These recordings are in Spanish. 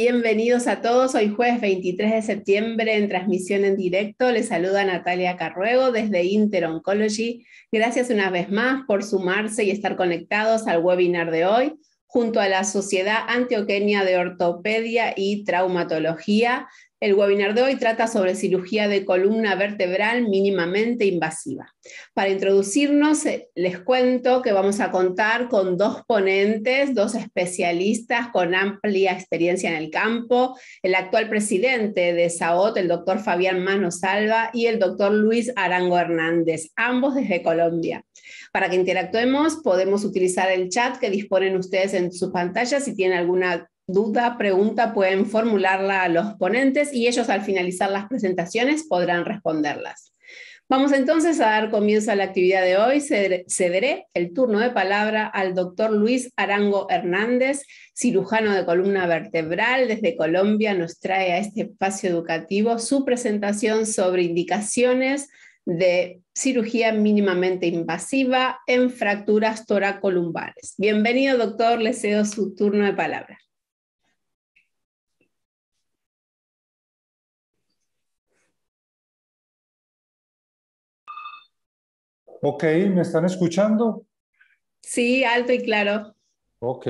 Bienvenidos a todos. Hoy jueves 23 de septiembre en transmisión en directo. Les saluda Natalia Carruego desde Inter Oncology. Gracias una vez más por sumarse y estar conectados al webinar de hoy junto a la Sociedad Antioqueña de Ortopedia y Traumatología el webinar de hoy trata sobre cirugía de columna vertebral mínimamente invasiva. Para introducirnos, eh, les cuento que vamos a contar con dos ponentes, dos especialistas con amplia experiencia en el campo, el actual presidente de SAOT, el doctor Fabián Mano Salva, y el doctor Luis Arango Hernández, ambos desde Colombia. Para que interactuemos, podemos utilizar el chat que disponen ustedes en sus pantallas si tienen alguna duda, pregunta pueden formularla a los ponentes y ellos al finalizar las presentaciones podrán responderlas. Vamos entonces a dar comienzo a la actividad de hoy. Cederé el turno de palabra al doctor Luis Arango Hernández, cirujano de columna vertebral desde Colombia. Nos trae a este espacio educativo su presentación sobre indicaciones de cirugía mínimamente invasiva en fracturas toracolumbares. Bienvenido, doctor. Le cedo su turno de palabra. Okay, ¿me están escuchando? Sí, alto y claro. Ok.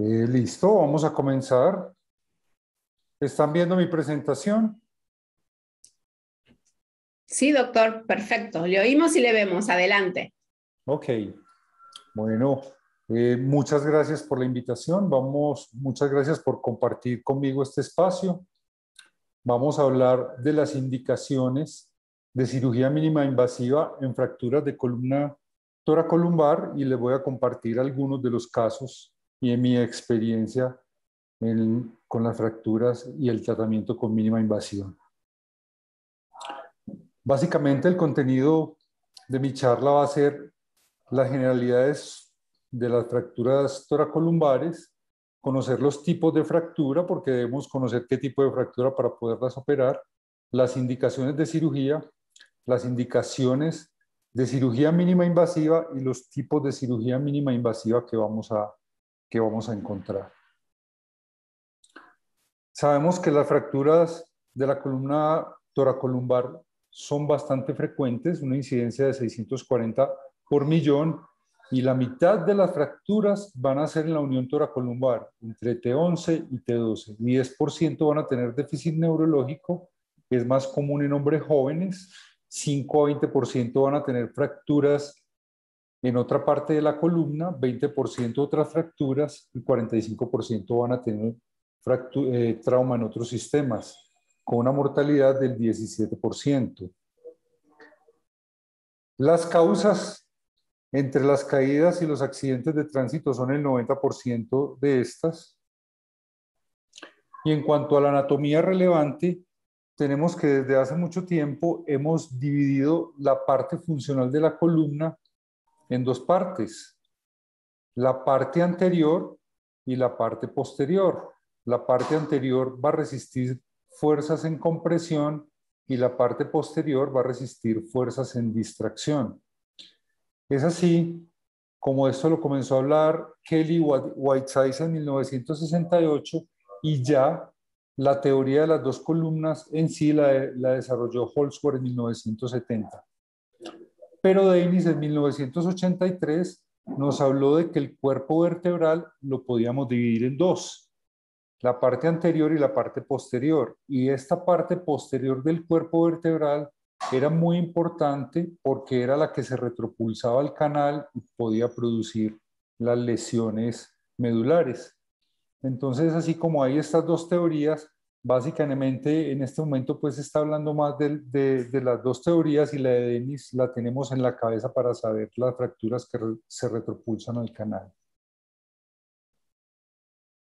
Eh, listo, vamos a comenzar. ¿Están viendo mi presentación? Sí, doctor, perfecto. Le oímos y le vemos. Adelante. Ok. Bueno, eh, muchas gracias por la invitación. Vamos, muchas gracias por compartir conmigo este espacio. Vamos a hablar de las indicaciones de cirugía mínima invasiva en fracturas de columna toracolumbar y le voy a compartir algunos de los casos y en mi experiencia con las fracturas y el tratamiento con mínima invasión. Básicamente el contenido de mi charla va a ser las generalidades de las fracturas toracolumbares, conocer los tipos de fractura, porque debemos conocer qué tipo de fractura para poderlas operar, las indicaciones de cirugía, las indicaciones de cirugía mínima invasiva y los tipos de cirugía mínima invasiva que vamos a, que vamos a encontrar. Sabemos que las fracturas de la columna toracolumbar son bastante frecuentes, una incidencia de 640 por millón, y la mitad de las fracturas van a ser en la unión toracolumbar, entre T11 y T12. Mi 10% van a tener déficit neurológico, que es más común en hombres jóvenes, 5 a 20% van a tener fracturas en otra parte de la columna, 20% otras fracturas y 45% van a tener eh, trauma en otros sistemas, con una mortalidad del 17%. Las causas entre las caídas y los accidentes de tránsito son el 90% de estas. Y en cuanto a la anatomía relevante, tenemos que desde hace mucho tiempo hemos dividido la parte funcional de la columna en dos partes, la parte anterior y la parte posterior. La parte anterior va a resistir fuerzas en compresión y la parte posterior va a resistir fuerzas en distracción. Es así como esto lo comenzó a hablar Kelly Whitesides en 1968 y ya la teoría de las dos columnas en sí la, desarrolló Holsworth en 1970 pero Davis en 1983 nos habló de que el cuerpo vertebral lo podíamos dividir en dos, la parte anterior y la parte posterior. Y esta parte posterior del cuerpo vertebral era muy importante porque era la que se retropulsaba al canal y podía producir las lesiones medulares. Entonces, así como hay estas dos teorías, Básicamente, en este momento, pues se está hablando más de, las dos teorías y la de Denis la tenemos en la cabeza para saber las fracturas que se retropulsan al canal.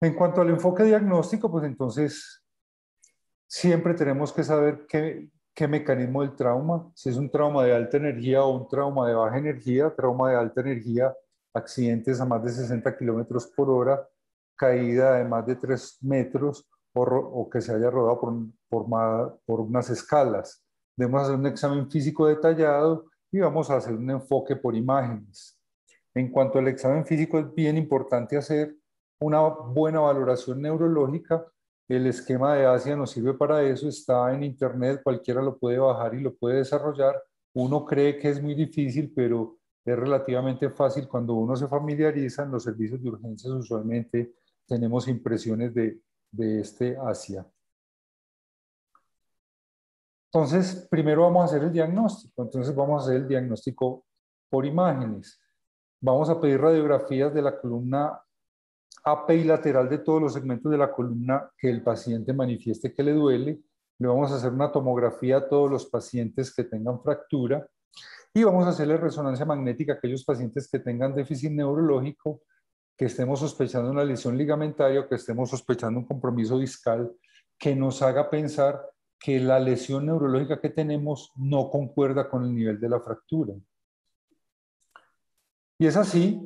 En cuanto al enfoque diagnóstico, pues entonces siempre tenemos que saber qué, qué mecanismo del trauma, si es un trauma de alta energía o un trauma de baja energía, trauma de alta energía, accidentes a más de 60 kilómetros por hora, caída de más de 3 metros, o que se haya rodado por, por, por unas escalas. Debemos hacer un examen físico detallado y vamos a hacer un enfoque por imágenes. En cuanto al examen físico, es bien importante hacer una buena valoración neurológica. El esquema de Asia nos sirve para eso, está en Internet, cualquiera lo puede bajar y lo puede desarrollar. Uno cree que es muy difícil, pero es relativamente fácil cuando uno se familiariza. En los servicios de urgencias usualmente tenemos impresiones de de este Asia. Entonces, primero vamos a hacer el diagnóstico. Entonces, vamos a hacer el diagnóstico por imágenes. Vamos a pedir radiografías de la columna AP y lateral de todos los segmentos de la columna que el paciente manifieste que le duele. Le vamos a hacer una tomografía a todos los pacientes que tengan fractura y vamos a hacerle resonancia magnética a aquellos pacientes que tengan déficit neurológico que estemos sospechando una lesión ligamentaria o que estemos sospechando un compromiso discal que nos haga pensar que la lesión neurológica que tenemos no concuerda con el nivel de la fractura. Y es así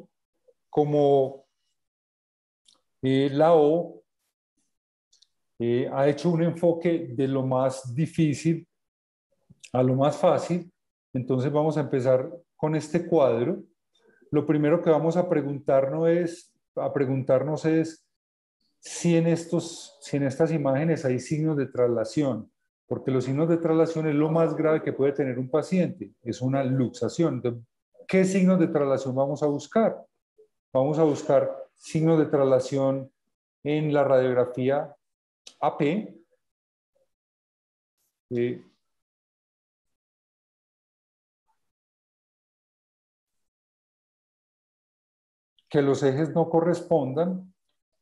como eh, la O eh, ha hecho un enfoque de lo más difícil a lo más fácil. Entonces vamos a empezar con este cuadro lo primero que vamos a preguntarnos es, a preguntarnos es si, en estos, si en estas imágenes hay signos de traslación, porque los signos de traslación es lo más grave que puede tener un paciente, es una luxación. ¿Qué signos de traslación vamos a buscar? Vamos a buscar signos de traslación en la radiografía AP, eh, que los ejes no correspondan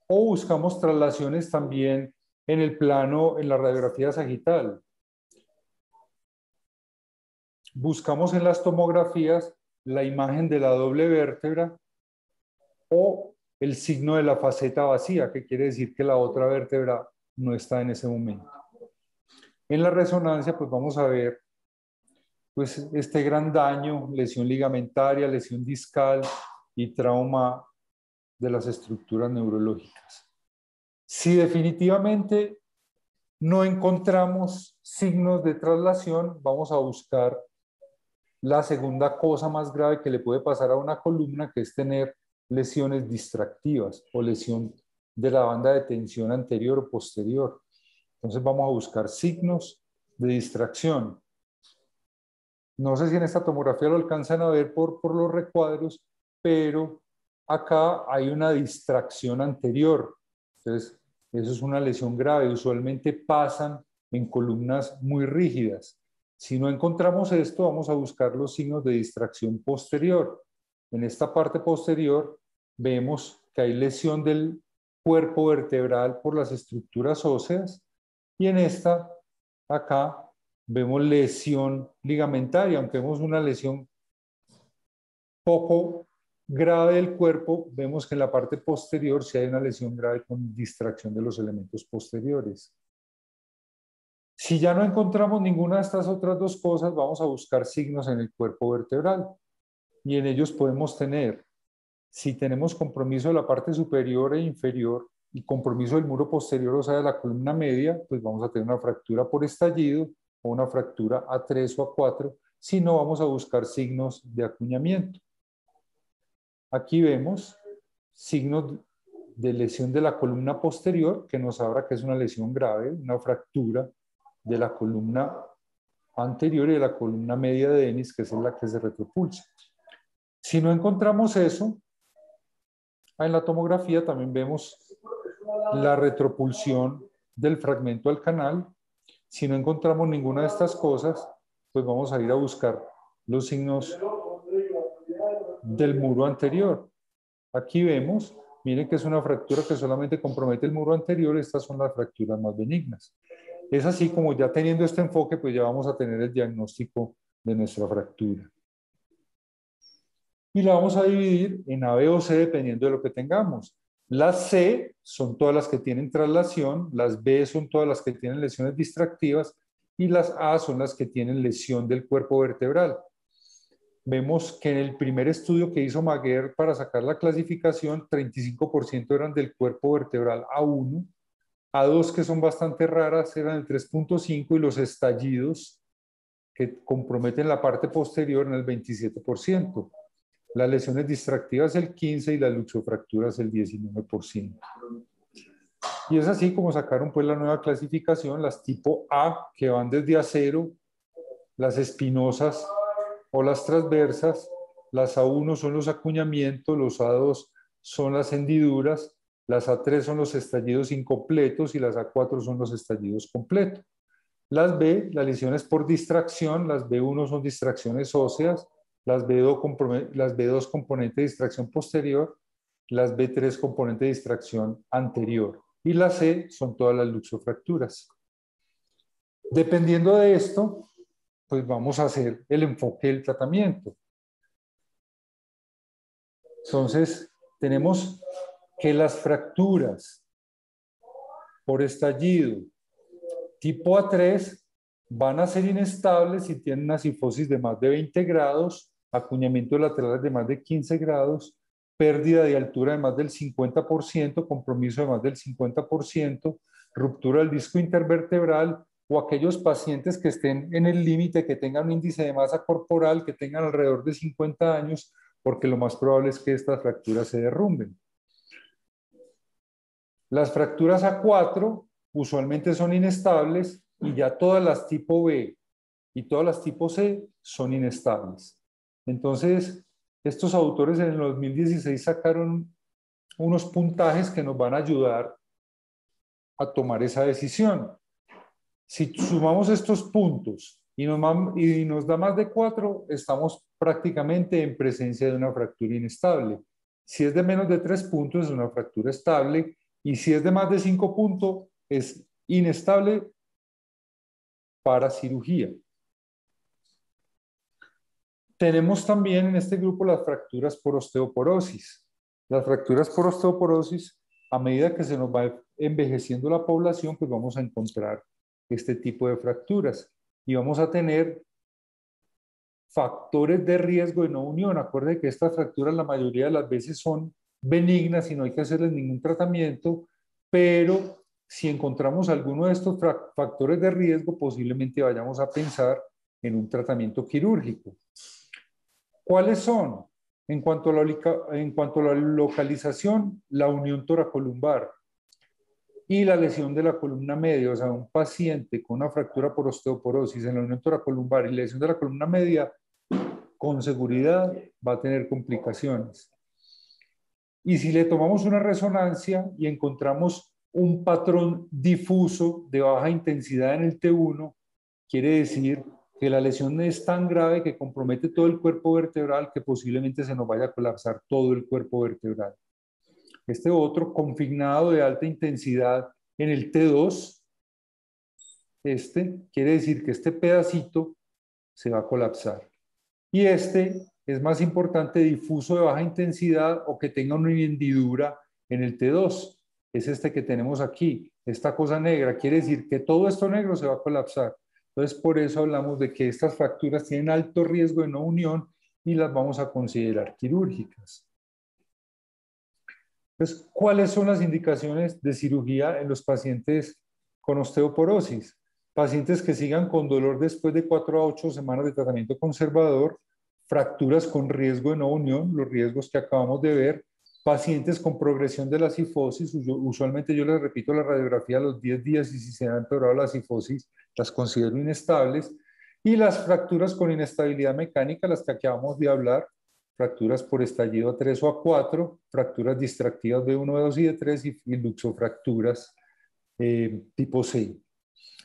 o buscamos traslaciones también en el plano, en la radiografía sagital. Buscamos en las tomografías la imagen de la doble vértebra o el signo de la faceta vacía, que quiere decir que la otra vértebra no está en ese momento. En la resonancia, pues vamos a ver pues, este gran daño, lesión ligamentaria, lesión discal, y trauma de las estructuras neurológicas. Si definitivamente no encontramos signos de traslación, vamos a buscar la segunda cosa más grave que le puede pasar a una columna, que es tener lesiones distractivas o lesión de la banda de tensión anterior o posterior. Entonces vamos a buscar signos de distracción. No sé si en esta tomografía lo alcanzan a ver por, por los recuadros, pero acá hay una distracción anterior. Entonces, eso es una lesión grave. Usualmente pasan en columnas muy rígidas. Si no encontramos esto, vamos a buscar los signos de distracción posterior. En esta parte posterior vemos que hay lesión del cuerpo vertebral por las estructuras óseas y en esta acá vemos lesión ligamentaria, aunque vemos una lesión poco grave del cuerpo, vemos que en la parte posterior si hay una lesión grave con distracción de los elementos posteriores. Si ya no encontramos ninguna de estas otras dos cosas, vamos a buscar signos en el cuerpo vertebral y en ellos podemos tener, si tenemos compromiso de la parte superior e inferior y compromiso del muro posterior, o sea, de la columna media, pues vamos a tener una fractura por estallido o una fractura a 3 o a 4, si no vamos a buscar signos de acuñamiento. Aquí vemos signos de lesión de la columna posterior que nos habla que es una lesión grave, una fractura de la columna anterior y de la columna media de Denis, que es la que se retropulsa. Si no encontramos eso, ah, en la tomografía también vemos la retropulsión del fragmento al canal. Si no encontramos ninguna de estas cosas, pues vamos a ir a buscar los signos del muro anterior. Aquí vemos, miren que es una fractura que solamente compromete el muro anterior, estas son las fracturas más benignas. Es así como ya teniendo este enfoque, pues ya vamos a tener el diagnóstico de nuestra fractura. Y la vamos a dividir en A, B o C dependiendo de lo que tengamos. Las C son todas las que tienen traslación, las B son todas las que tienen lesiones distractivas y las A son las que tienen lesión del cuerpo vertebral vemos que en el primer estudio que hizo Maguer para sacar la clasificación, 35% eran del cuerpo vertebral A1, A2 que son bastante raras eran el 3.5 y los estallidos que comprometen la parte posterior en el 27%. Las lesiones distractivas el 15 y las luxofracturas el 19%. Y es así como sacaron pues la nueva clasificación, las tipo A que van desde a 0 las espinosas o las transversas, las A1 son los acuñamientos, los A2 son las hendiduras, las A3 son los estallidos incompletos y las A4 son los estallidos completos. Las B, las lesiones por distracción, las B1 son distracciones óseas, las B2, las b componente de distracción posterior, las B3 componente de distracción anterior y las C son todas las luxofracturas. Dependiendo de esto, pues vamos a hacer el enfoque del tratamiento. Entonces, tenemos que las fracturas por estallido tipo A3 van a ser inestables si tienen una sifosis de más de 20 grados, acuñamiento lateral de más de 15 grados, pérdida de altura de más del 50%, compromiso de más del 50%, ruptura del disco intervertebral o aquellos pacientes que estén en el límite, que tengan un índice de masa corporal, que tengan alrededor de 50 años, porque lo más probable es que estas fracturas se derrumben. Las fracturas A4 usualmente son inestables y ya todas las tipo B y todas las tipo C son inestables. Entonces, estos autores en el 2016 sacaron unos puntajes que nos van a ayudar a tomar esa decisión. Si sumamos estos puntos y nos, da más de cuatro, estamos prácticamente en presencia de una fractura inestable. Si es de menos de tres puntos, es una fractura estable. Y si es de más de cinco puntos, es inestable para cirugía. Tenemos también en este grupo las fracturas por osteoporosis. Las fracturas por osteoporosis, a medida que se nos va envejeciendo la población, pues vamos a encontrar este tipo de fracturas. Y vamos a tener factores de riesgo de no unión. Acuérdense que estas fracturas la mayoría de las veces son benignas y no hay que hacerles ningún tratamiento, pero si encontramos alguno de estos factores de riesgo, posiblemente vayamos a pensar en un tratamiento quirúrgico. ¿Cuáles son? En cuanto a la, en cuanto a la localización, la unión toracolumbar y la lesión de la columna media, o sea, un paciente con una fractura por osteoporosis en la unión toracolumbar y lesión de la columna media, con seguridad va a tener complicaciones. Y si le tomamos una resonancia y encontramos un patrón difuso de baja intensidad en el T1, quiere decir que la lesión es tan grave que compromete todo el cuerpo vertebral que posiblemente se nos vaya a colapsar todo el cuerpo vertebral. Este otro, confinado de alta intensidad en el T2, este quiere decir que este pedacito se va a colapsar. Y este es más importante difuso de baja intensidad o que tenga una hendidura en el T2. Es este que tenemos aquí, esta cosa negra. Quiere decir que todo esto negro se va a colapsar. Entonces, por eso hablamos de que estas fracturas tienen alto riesgo de no unión y las vamos a considerar quirúrgicas. Entonces, ¿cuáles son las indicaciones de cirugía en los pacientes con osteoporosis? Pacientes que sigan con dolor después de 4 a 8 semanas de tratamiento conservador, fracturas con riesgo de no unión, los riesgos que acabamos de ver, pacientes con progresión de la cifosis, usualmente yo les repito la radiografía a los 10 días y si se han empeorado la cifosis, las considero inestables, y las fracturas con inestabilidad mecánica, las que acabamos de hablar, fracturas por estallido a 3 o a 4, fracturas distractivas de 1, de 2 y de 3 y, luxofracturas eh, tipo C.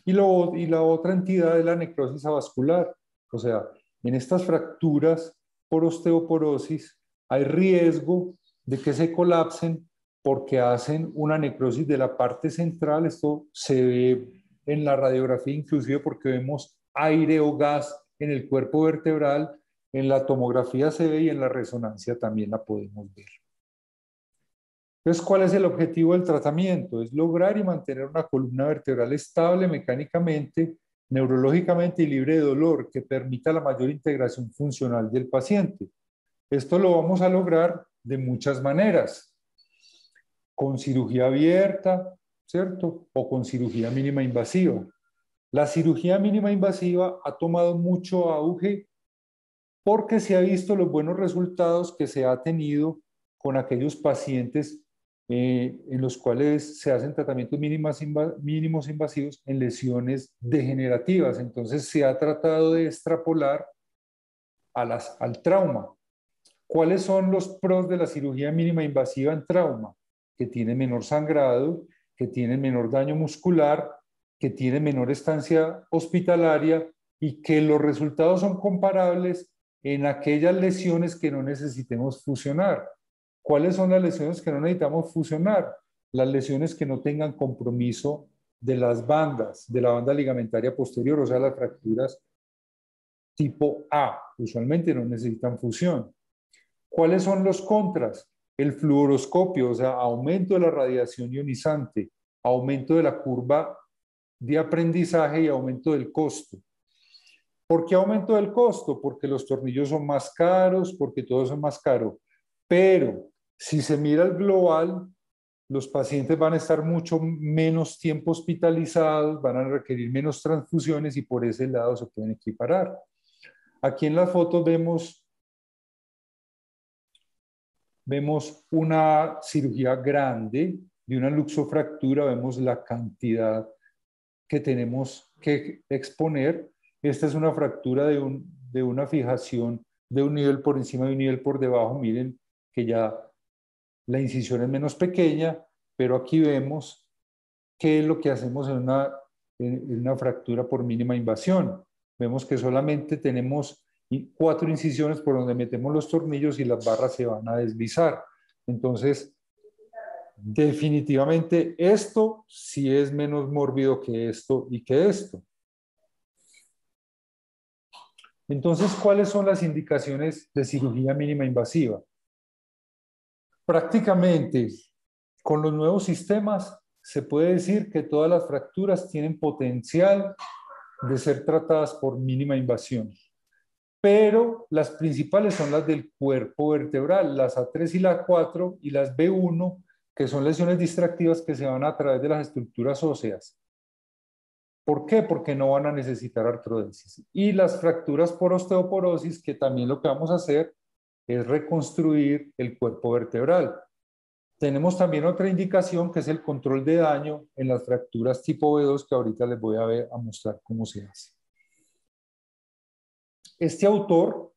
Y, y la otra entidad es la necrosis avascular, o sea, en estas fracturas por osteoporosis hay riesgo de que se colapsen porque hacen una necrosis de la parte central. Esto se ve en la radiografía inclusive porque vemos aire o gas en el cuerpo vertebral en la tomografía se ve y en la resonancia también la podemos ver. Entonces, ¿cuál es el objetivo del tratamiento? Es lograr y mantener una columna vertebral estable mecánicamente, neurológicamente y libre de dolor, que permita la mayor integración funcional del paciente. Esto lo vamos a lograr de muchas maneras, con cirugía abierta, ¿cierto? O con cirugía mínima invasiva. La cirugía mínima invasiva ha tomado mucho auge porque se ha visto los buenos resultados que se ha tenido con aquellos pacientes eh, en los cuales se hacen tratamientos mínimos invasivos en lesiones degenerativas. Entonces se ha tratado de extrapolar a las, al trauma. ¿Cuáles son los pros de la cirugía mínima invasiva en trauma? Que tiene menor sangrado, que tiene menor daño muscular, que tiene menor estancia hospitalaria y que los resultados son comparables en aquellas lesiones que no necesitemos fusionar. ¿Cuáles son las lesiones que no necesitamos fusionar? Las lesiones que no tengan compromiso de las bandas, de la banda ligamentaria posterior, o sea, las fracturas tipo A. Usualmente no necesitan fusión. ¿Cuáles son los contras? El fluoroscopio, o sea, aumento de la radiación ionizante, aumento de la curva de aprendizaje y aumento del costo. ¿Por qué aumentó el costo? Porque los tornillos son más caros, porque todo es más caro. Pero si se mira el global, los pacientes van a estar mucho menos tiempo hospitalizados, van a requerir menos transfusiones y por ese lado se pueden equiparar. Aquí en la foto vemos, vemos una cirugía grande de una luxofractura, vemos la cantidad que tenemos que exponer esta es una fractura de, una fijación de un nivel por encima y un nivel por debajo. Miren que ya la incisión es menos pequeña, pero aquí vemos qué es lo que hacemos en una, en una fractura por mínima invasión. Vemos que solamente tenemos cuatro incisiones por donde metemos los tornillos y las barras se van a deslizar. Entonces, definitivamente esto sí es menos mórbido que esto y que esto. Entonces, ¿cuáles son las indicaciones de cirugía mínima invasiva? Prácticamente, con los nuevos sistemas, se puede decir que todas las fracturas tienen potencial de ser tratadas por mínima invasión. Pero las principales son las del cuerpo vertebral, las A3 y la A4 y las B1, que son lesiones distractivas que se van a través de las estructuras óseas. ¿Por qué? Porque no van a necesitar artrodesis. Y las fracturas por osteoporosis, que también lo que vamos a hacer es reconstruir el cuerpo vertebral. Tenemos también otra indicación que es el control de daño en las fracturas tipo B2 que ahorita les voy a, mostrar cómo se hace. Este autor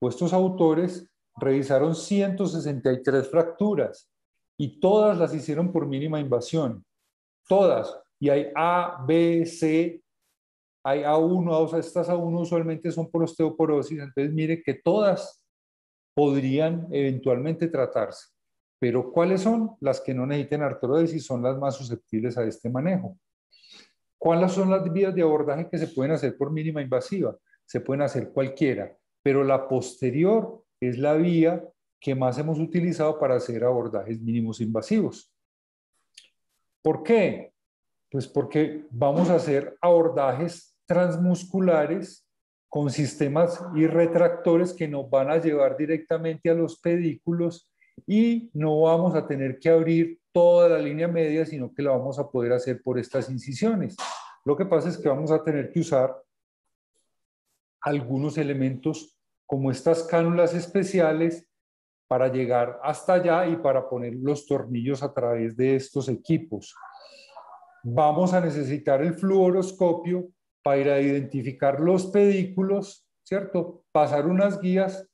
o estos autores revisaron 163 fracturas y todas las hicieron por mínima invasión. Todas, y hay A, B, C, hay A1, A2, estas A1 usualmente son por osteoporosis, entonces mire que todas podrían eventualmente tratarse. Pero ¿cuáles son? Las que no necesiten artrodesis son las más susceptibles a este manejo. ¿Cuáles son las vías de abordaje que se pueden hacer por mínima invasiva? Se pueden hacer cualquiera, pero la posterior es la vía que más hemos utilizado para hacer abordajes mínimos invasivos. ¿Por qué? Pues porque vamos a hacer abordajes transmusculares con sistemas y retractores que nos van a llevar directamente a los pedículos y no vamos a tener que abrir toda la línea media, sino que la vamos a poder hacer por estas incisiones. Lo que pasa es que vamos a tener que usar algunos elementos como estas cánulas especiales para llegar hasta allá y para poner los tornillos a través de estos equipos vamos a necesitar el fluoroscopio para ir a identificar los pedículos, ¿cierto? Pasar unas guías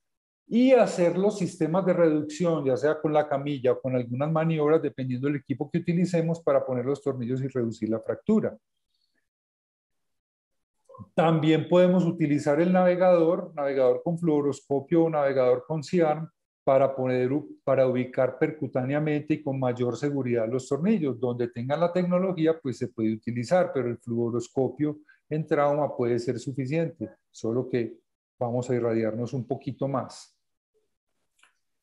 y hacer los sistemas de reducción, ya sea con la camilla o con algunas maniobras, dependiendo del equipo que utilicemos para poner los tornillos y reducir la fractura. También podemos utilizar el navegador, navegador con fluoroscopio o navegador con CIARM, para poner para ubicar percutáneamente y con mayor seguridad los tornillos. Donde tengan la tecnología, pues se puede utilizar, pero el fluoroscopio en trauma puede ser suficiente, solo que vamos a irradiarnos un poquito más.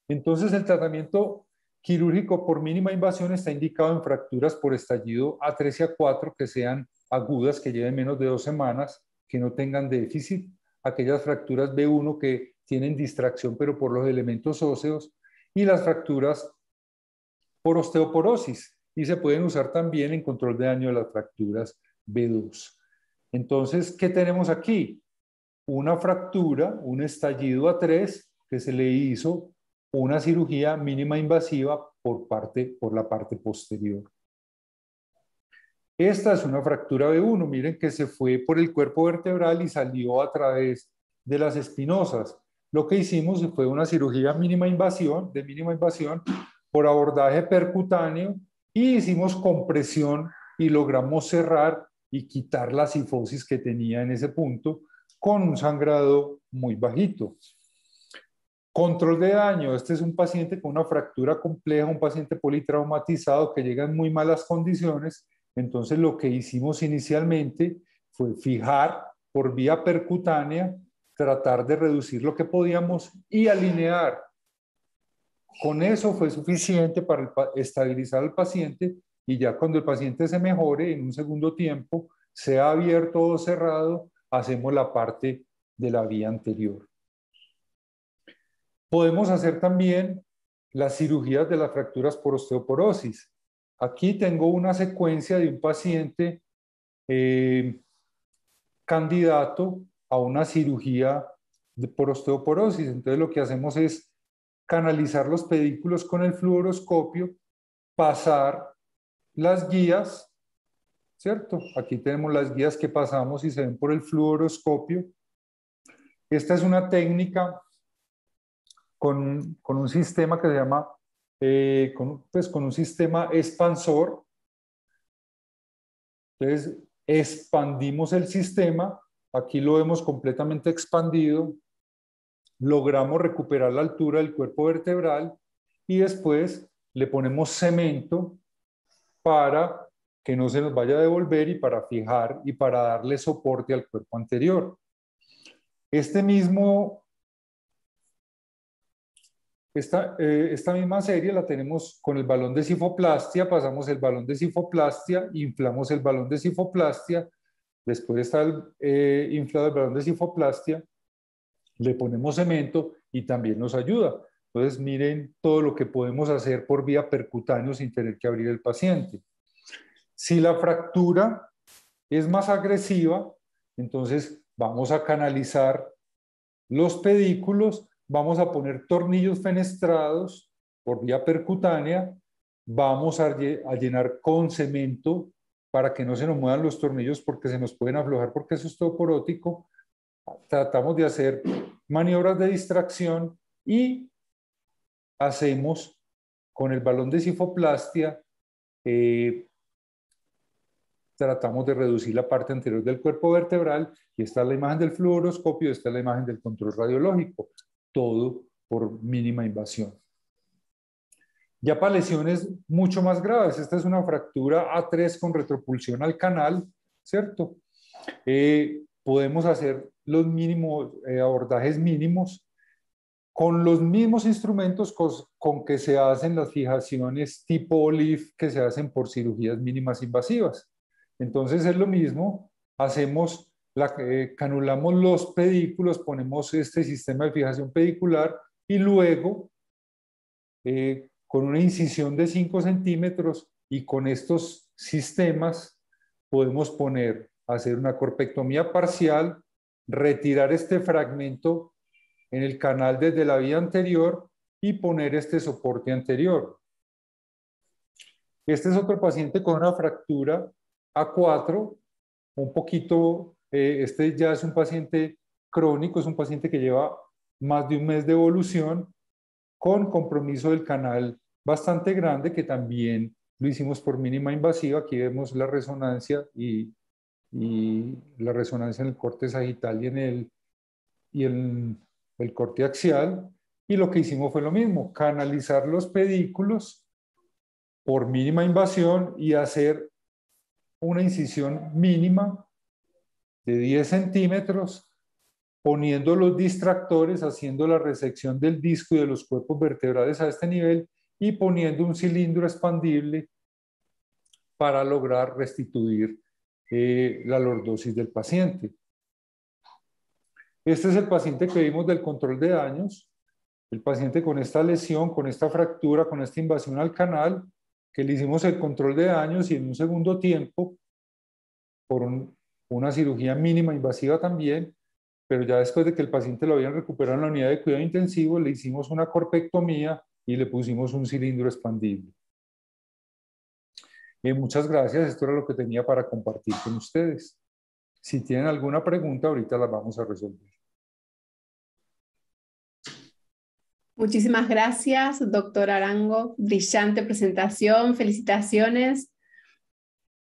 Entonces, el tratamiento quirúrgico por mínima invasión está indicado en fracturas por estallido a 3 y a 4 que sean agudas, que lleven menos de dos semanas, que no tengan déficit, aquellas fracturas B1 que tienen distracción, pero por los elementos óseos, y las fracturas por osteoporosis, y se pueden usar también en control de daño de las fracturas B2. Entonces, ¿qué tenemos aquí? Una fractura, un estallido a 3 que se le hizo una cirugía mínima invasiva por, parte, por la parte posterior. Esta es una fractura B1, miren que se fue por el cuerpo vertebral y salió a través de las espinosas lo que hicimos fue una cirugía mínima invasión, de mínima invasión, por abordaje percutáneo y hicimos compresión y logramos cerrar y quitar la sifosis que tenía en ese punto con un sangrado muy bajito. Control de daño. Este es un paciente con una fractura compleja, un paciente politraumatizado que llega en muy malas condiciones. Entonces lo que hicimos inicialmente fue fijar por vía percutánea tratar de reducir lo que podíamos y alinear. Con eso fue suficiente para estabilizar al paciente y ya cuando el paciente se mejore en un segundo tiempo, sea abierto o cerrado, hacemos la parte de la vía anterior. Podemos hacer también las cirugías de las fracturas por osteoporosis. Aquí tengo una secuencia de un paciente eh, candidato a una cirugía de, por osteoporosis. Entonces lo que hacemos es canalizar los pedículos con el fluoroscopio, pasar las guías, ¿cierto? Aquí tenemos las guías que pasamos y se ven por el fluoroscopio. Esta es una técnica con, un sistema que se llama, eh, con, pues con un sistema expansor. Entonces, expandimos el sistema Aquí lo hemos completamente expandido, logramos recuperar la altura del cuerpo vertebral y después le ponemos cemento para que no se nos vaya a devolver y para fijar y para darle soporte al cuerpo anterior. Este mismo, esta, eh, esta misma serie la tenemos con el balón de cifoplastia, pasamos el balón de cifoplastia, inflamos el balón de cifoplastia después está el eh, inflado el balón de sinfoplastia, le ponemos cemento y también nos ayuda. Entonces, miren todo lo que podemos hacer por vía percutánea sin tener que abrir el paciente. Si la fractura es más agresiva, entonces vamos a canalizar los pedículos, vamos a poner tornillos fenestrados por vía percutánea, vamos a llenar con cemento para que no se nos muevan los tornillos porque se nos pueden aflojar, porque eso es todo porótico. Tratamos de hacer maniobras de distracción y hacemos con el balón de cifoplastia eh, tratamos de reducir la parte anterior del cuerpo vertebral y esta es la imagen del fluoroscopio, esta es la imagen del control radiológico, todo por mínima invasión. Ya para lesiones mucho más graves, esta es una fractura A3 con retropulsión al canal, ¿cierto? Eh, podemos hacer los mínimos eh, abordajes mínimos con los mismos instrumentos con, que se hacen las fijaciones tipo OLIF que se hacen por cirugías mínimas invasivas. Entonces es lo mismo, hacemos, la, eh, canulamos los pedículos, ponemos este sistema de fijación pedicular y luego eh, con una incisión de 5 centímetros y con estos sistemas podemos poner, hacer una corpectomía parcial, retirar este fragmento en el canal desde la vía anterior y poner este soporte anterior. Este es otro paciente con una fractura A4, un poquito, eh, este ya es un paciente crónico, es un paciente que lleva más de un mes de evolución con compromiso del canal bastante grande que también lo hicimos por mínima invasiva. Aquí vemos la resonancia y, la resonancia en el corte sagital y en el, y el corte axial. Y lo que hicimos fue lo mismo, canalizar los pedículos por mínima invasión y hacer una incisión mínima de 10 centímetros poniendo los distractores, haciendo la resección del disco y de los cuerpos vertebrales a este nivel y poniendo un cilindro expandible para lograr restituir eh, la lordosis del paciente. Este es el paciente que vimos del control de daños, el paciente con esta lesión, con esta fractura, con esta invasión al canal, que le hicimos el control de daños y en un segundo tiempo, por una cirugía mínima invasiva también, pero ya después de que el paciente lo habían recuperado en la unidad de cuidado intensivo, le hicimos una corpectomía y le pusimos un cilindro expandible. Eh, muchas gracias, esto era lo que tenía para compartir con ustedes. Si tienen alguna pregunta, ahorita la vamos a resolver. Muchísimas gracias, doctor Arango. Brillante presentación, felicitaciones.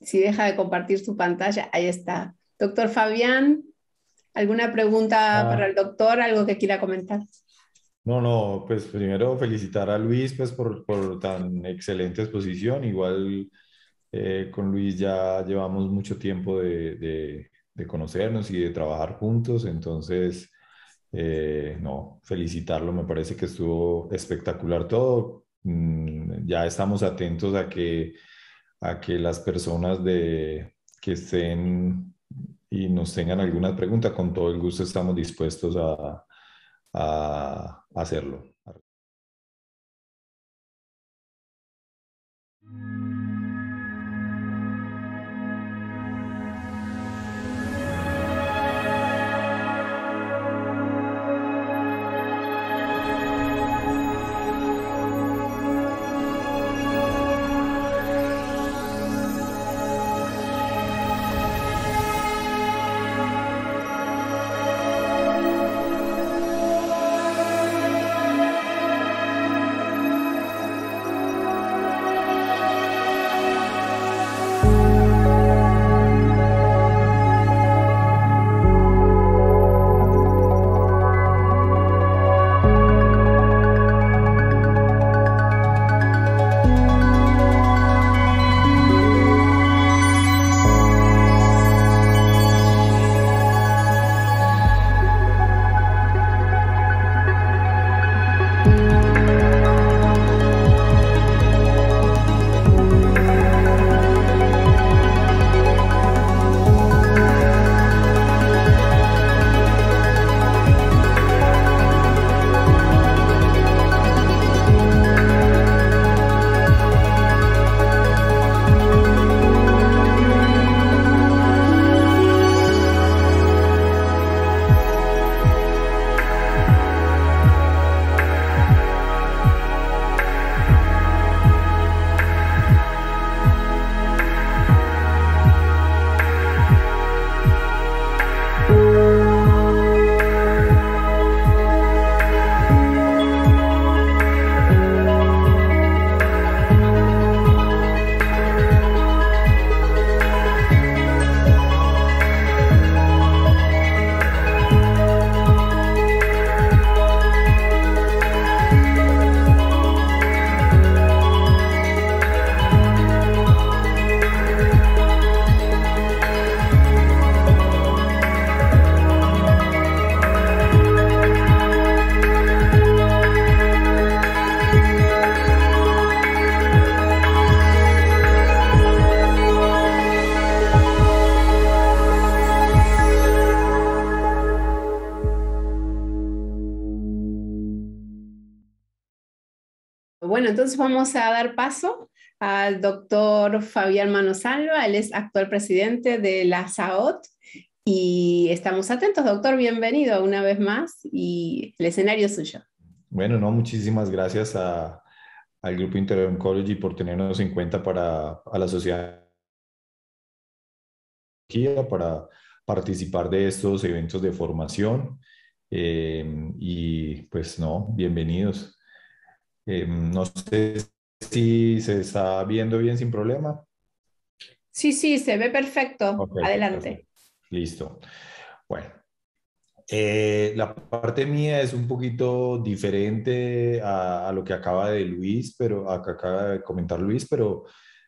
Si deja de compartir su pantalla, ahí está. Doctor Fabián, ¿Alguna pregunta ah. para el doctor? ¿Algo que quiera comentar? No, no, pues primero felicitar a Luis pues, por, tan excelente exposición. Igual eh, con Luis ya llevamos mucho tiempo de, conocernos y de trabajar juntos, entonces, eh, no, felicitarlo, me parece que estuvo espectacular todo. Mm, ya estamos atentos a que, a que las personas de, que estén y nos tengan alguna pregunta, con todo el gusto estamos dispuestos a, a hacerlo. Bueno, entonces vamos a dar paso al doctor Fabián Manosalva. Él es actual presidente de la SAOT y estamos atentos. Doctor, bienvenido una vez más y el escenario es suyo. Bueno, no, muchísimas gracias al Grupo Interoncology por tenernos en cuenta para a la sociedad para participar de estos eventos de formación. Eh, y pues no, bienvenidos. Eh, no sé si se está viendo bien sin problema. Sí, sí, se ve perfecto. Adelante. Listo. Bueno, eh, la parte mía es un poquito diferente a, lo que acaba de Luis, pero a acaba de comentar Luis, pero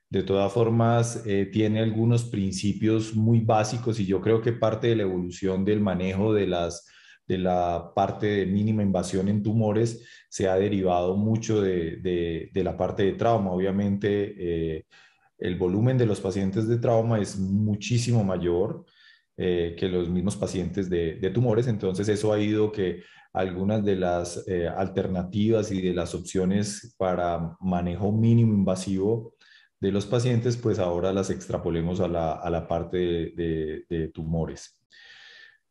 de todas formas eh, tiene algunos principios muy básicos y yo creo que parte de la evolución del manejo de las de la parte de mínima invasión en tumores se ha derivado mucho de, la parte de trauma. Obviamente, eh, el volumen de los pacientes de trauma es muchísimo mayor eh, que los mismos pacientes de, tumores, entonces eso ha ido que algunas de las eh, alternativas y de las opciones para manejo mínimo invasivo de los pacientes, pues ahora las extrapolemos a la, a la parte de tumores.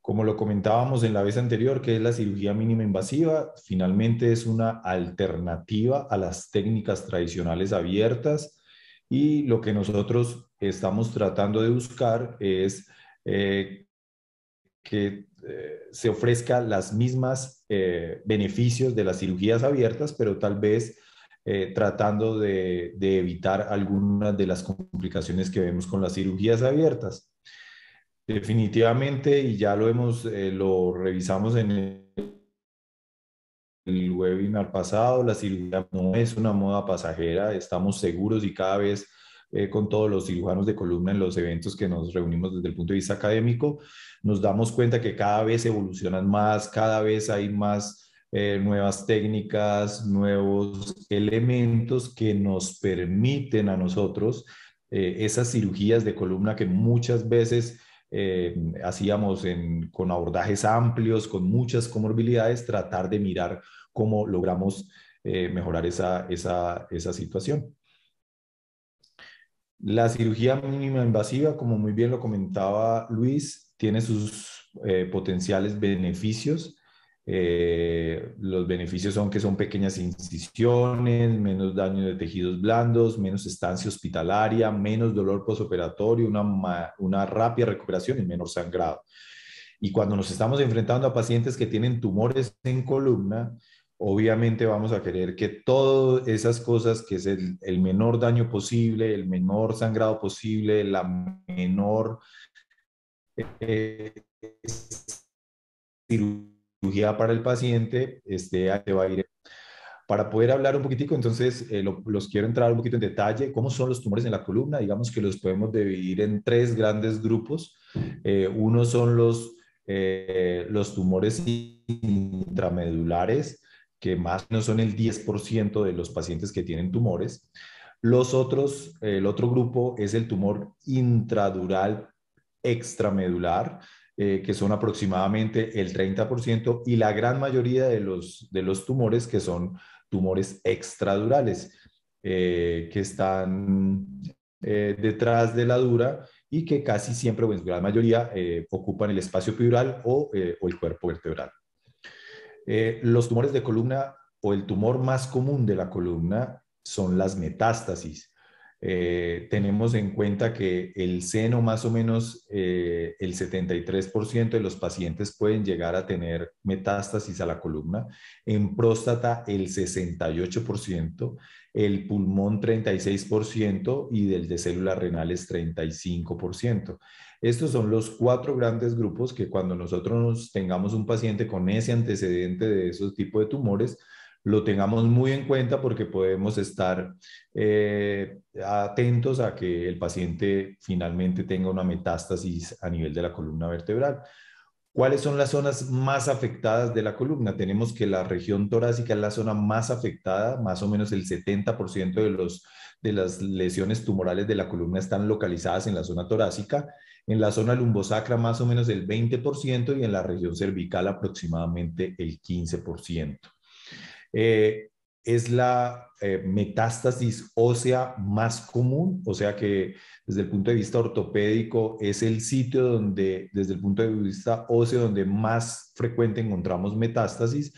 Como lo comentábamos en la vez anterior, que es la cirugía mínima invasiva, finalmente es una alternativa a las técnicas tradicionales abiertas y lo que nosotros estamos tratando de buscar es eh, que eh, se ofrezca las mismas eh, beneficios de las cirugías abiertas, pero tal vez tratando de, evitar algunas de las complicaciones que vemos con las cirugías abiertas. Definitivamente, y ya lo hemos, eh, lo revisamos en el webinar pasado, la cirugía no es una moda pasajera, estamos seguros y cada vez eh, con todos los cirujanos de columna en los eventos que nos reunimos desde el punto de vista académico, nos damos cuenta que cada vez evolucionan más, cada vez hay más eh, nuevas técnicas, nuevos elementos que nos permiten a nosotros esas cirugías de columna que muchas veces eh, hacíamos con abordajes amplios, con muchas comorbilidades, tratar de mirar cómo logramos eh, mejorar esa, situación. La cirugía mínima invasiva, como muy bien lo comentaba Luis, tiene sus eh, potenciales beneficios eh, los beneficios son que son pequeñas incisiones, menos daño de tejidos blandos, menos estancia hospitalaria, menos dolor posoperatorio, una, una rápida recuperación y menor sangrado. Y cuando nos estamos enfrentando a pacientes que tienen tumores en columna, obviamente vamos a querer que todas esas cosas, que es el, menor daño posible, el menor sangrado posible, la menor eh, cirugía, para el paciente Este va a ir. Para poder hablar un poquitico, entonces eh, los quiero entrar un poquito en detalle, cómo son los tumores en la columna, digamos que los podemos dividir en tres grandes grupos. Eh, uno son los, eh, los tumores intramedulares, que más no son el 10% de los pacientes que tienen tumores. Los otros, el otro grupo es el tumor intradural extramedular, eh, que son aproximadamente el 30%, y la gran mayoría de los, de los tumores, que son tumores extradurales, eh, que están eh, detrás de la dura y que casi siempre, o en su gran mayoría, ocupan el espacio pleural o, el cuerpo vertebral. los tumores de columna o el tumor más común de la columna son las metástasis. Eh, tenemos en cuenta que el seno, más o menos eh, el 73% de los pacientes pueden llegar a tener metástasis a la columna, en próstata el 68%, el pulmón 36% y del de células renales 35%. Estos son los cuatro grandes grupos que cuando nosotros tengamos un paciente con ese antecedente de esos tipos de tumores, lo tengamos muy en cuenta porque podemos estar eh, atentos a que el paciente finalmente tenga una metástasis a nivel de la columna vertebral. ¿Cuáles son las zonas más afectadas de la columna? Tenemos que la región torácica es la zona más afectada, más o menos el 70% de, de las lesiones tumorales de la columna están localizadas en la zona torácica, en la zona lumbosacra más o menos el 20% y en la región cervical aproximadamente el 15%. Eh, es la eh, metástasis ósea más común, o sea que desde el punto de vista ortopédico es el sitio donde, desde el punto de vista óseo, donde más frecuente encontramos metástasis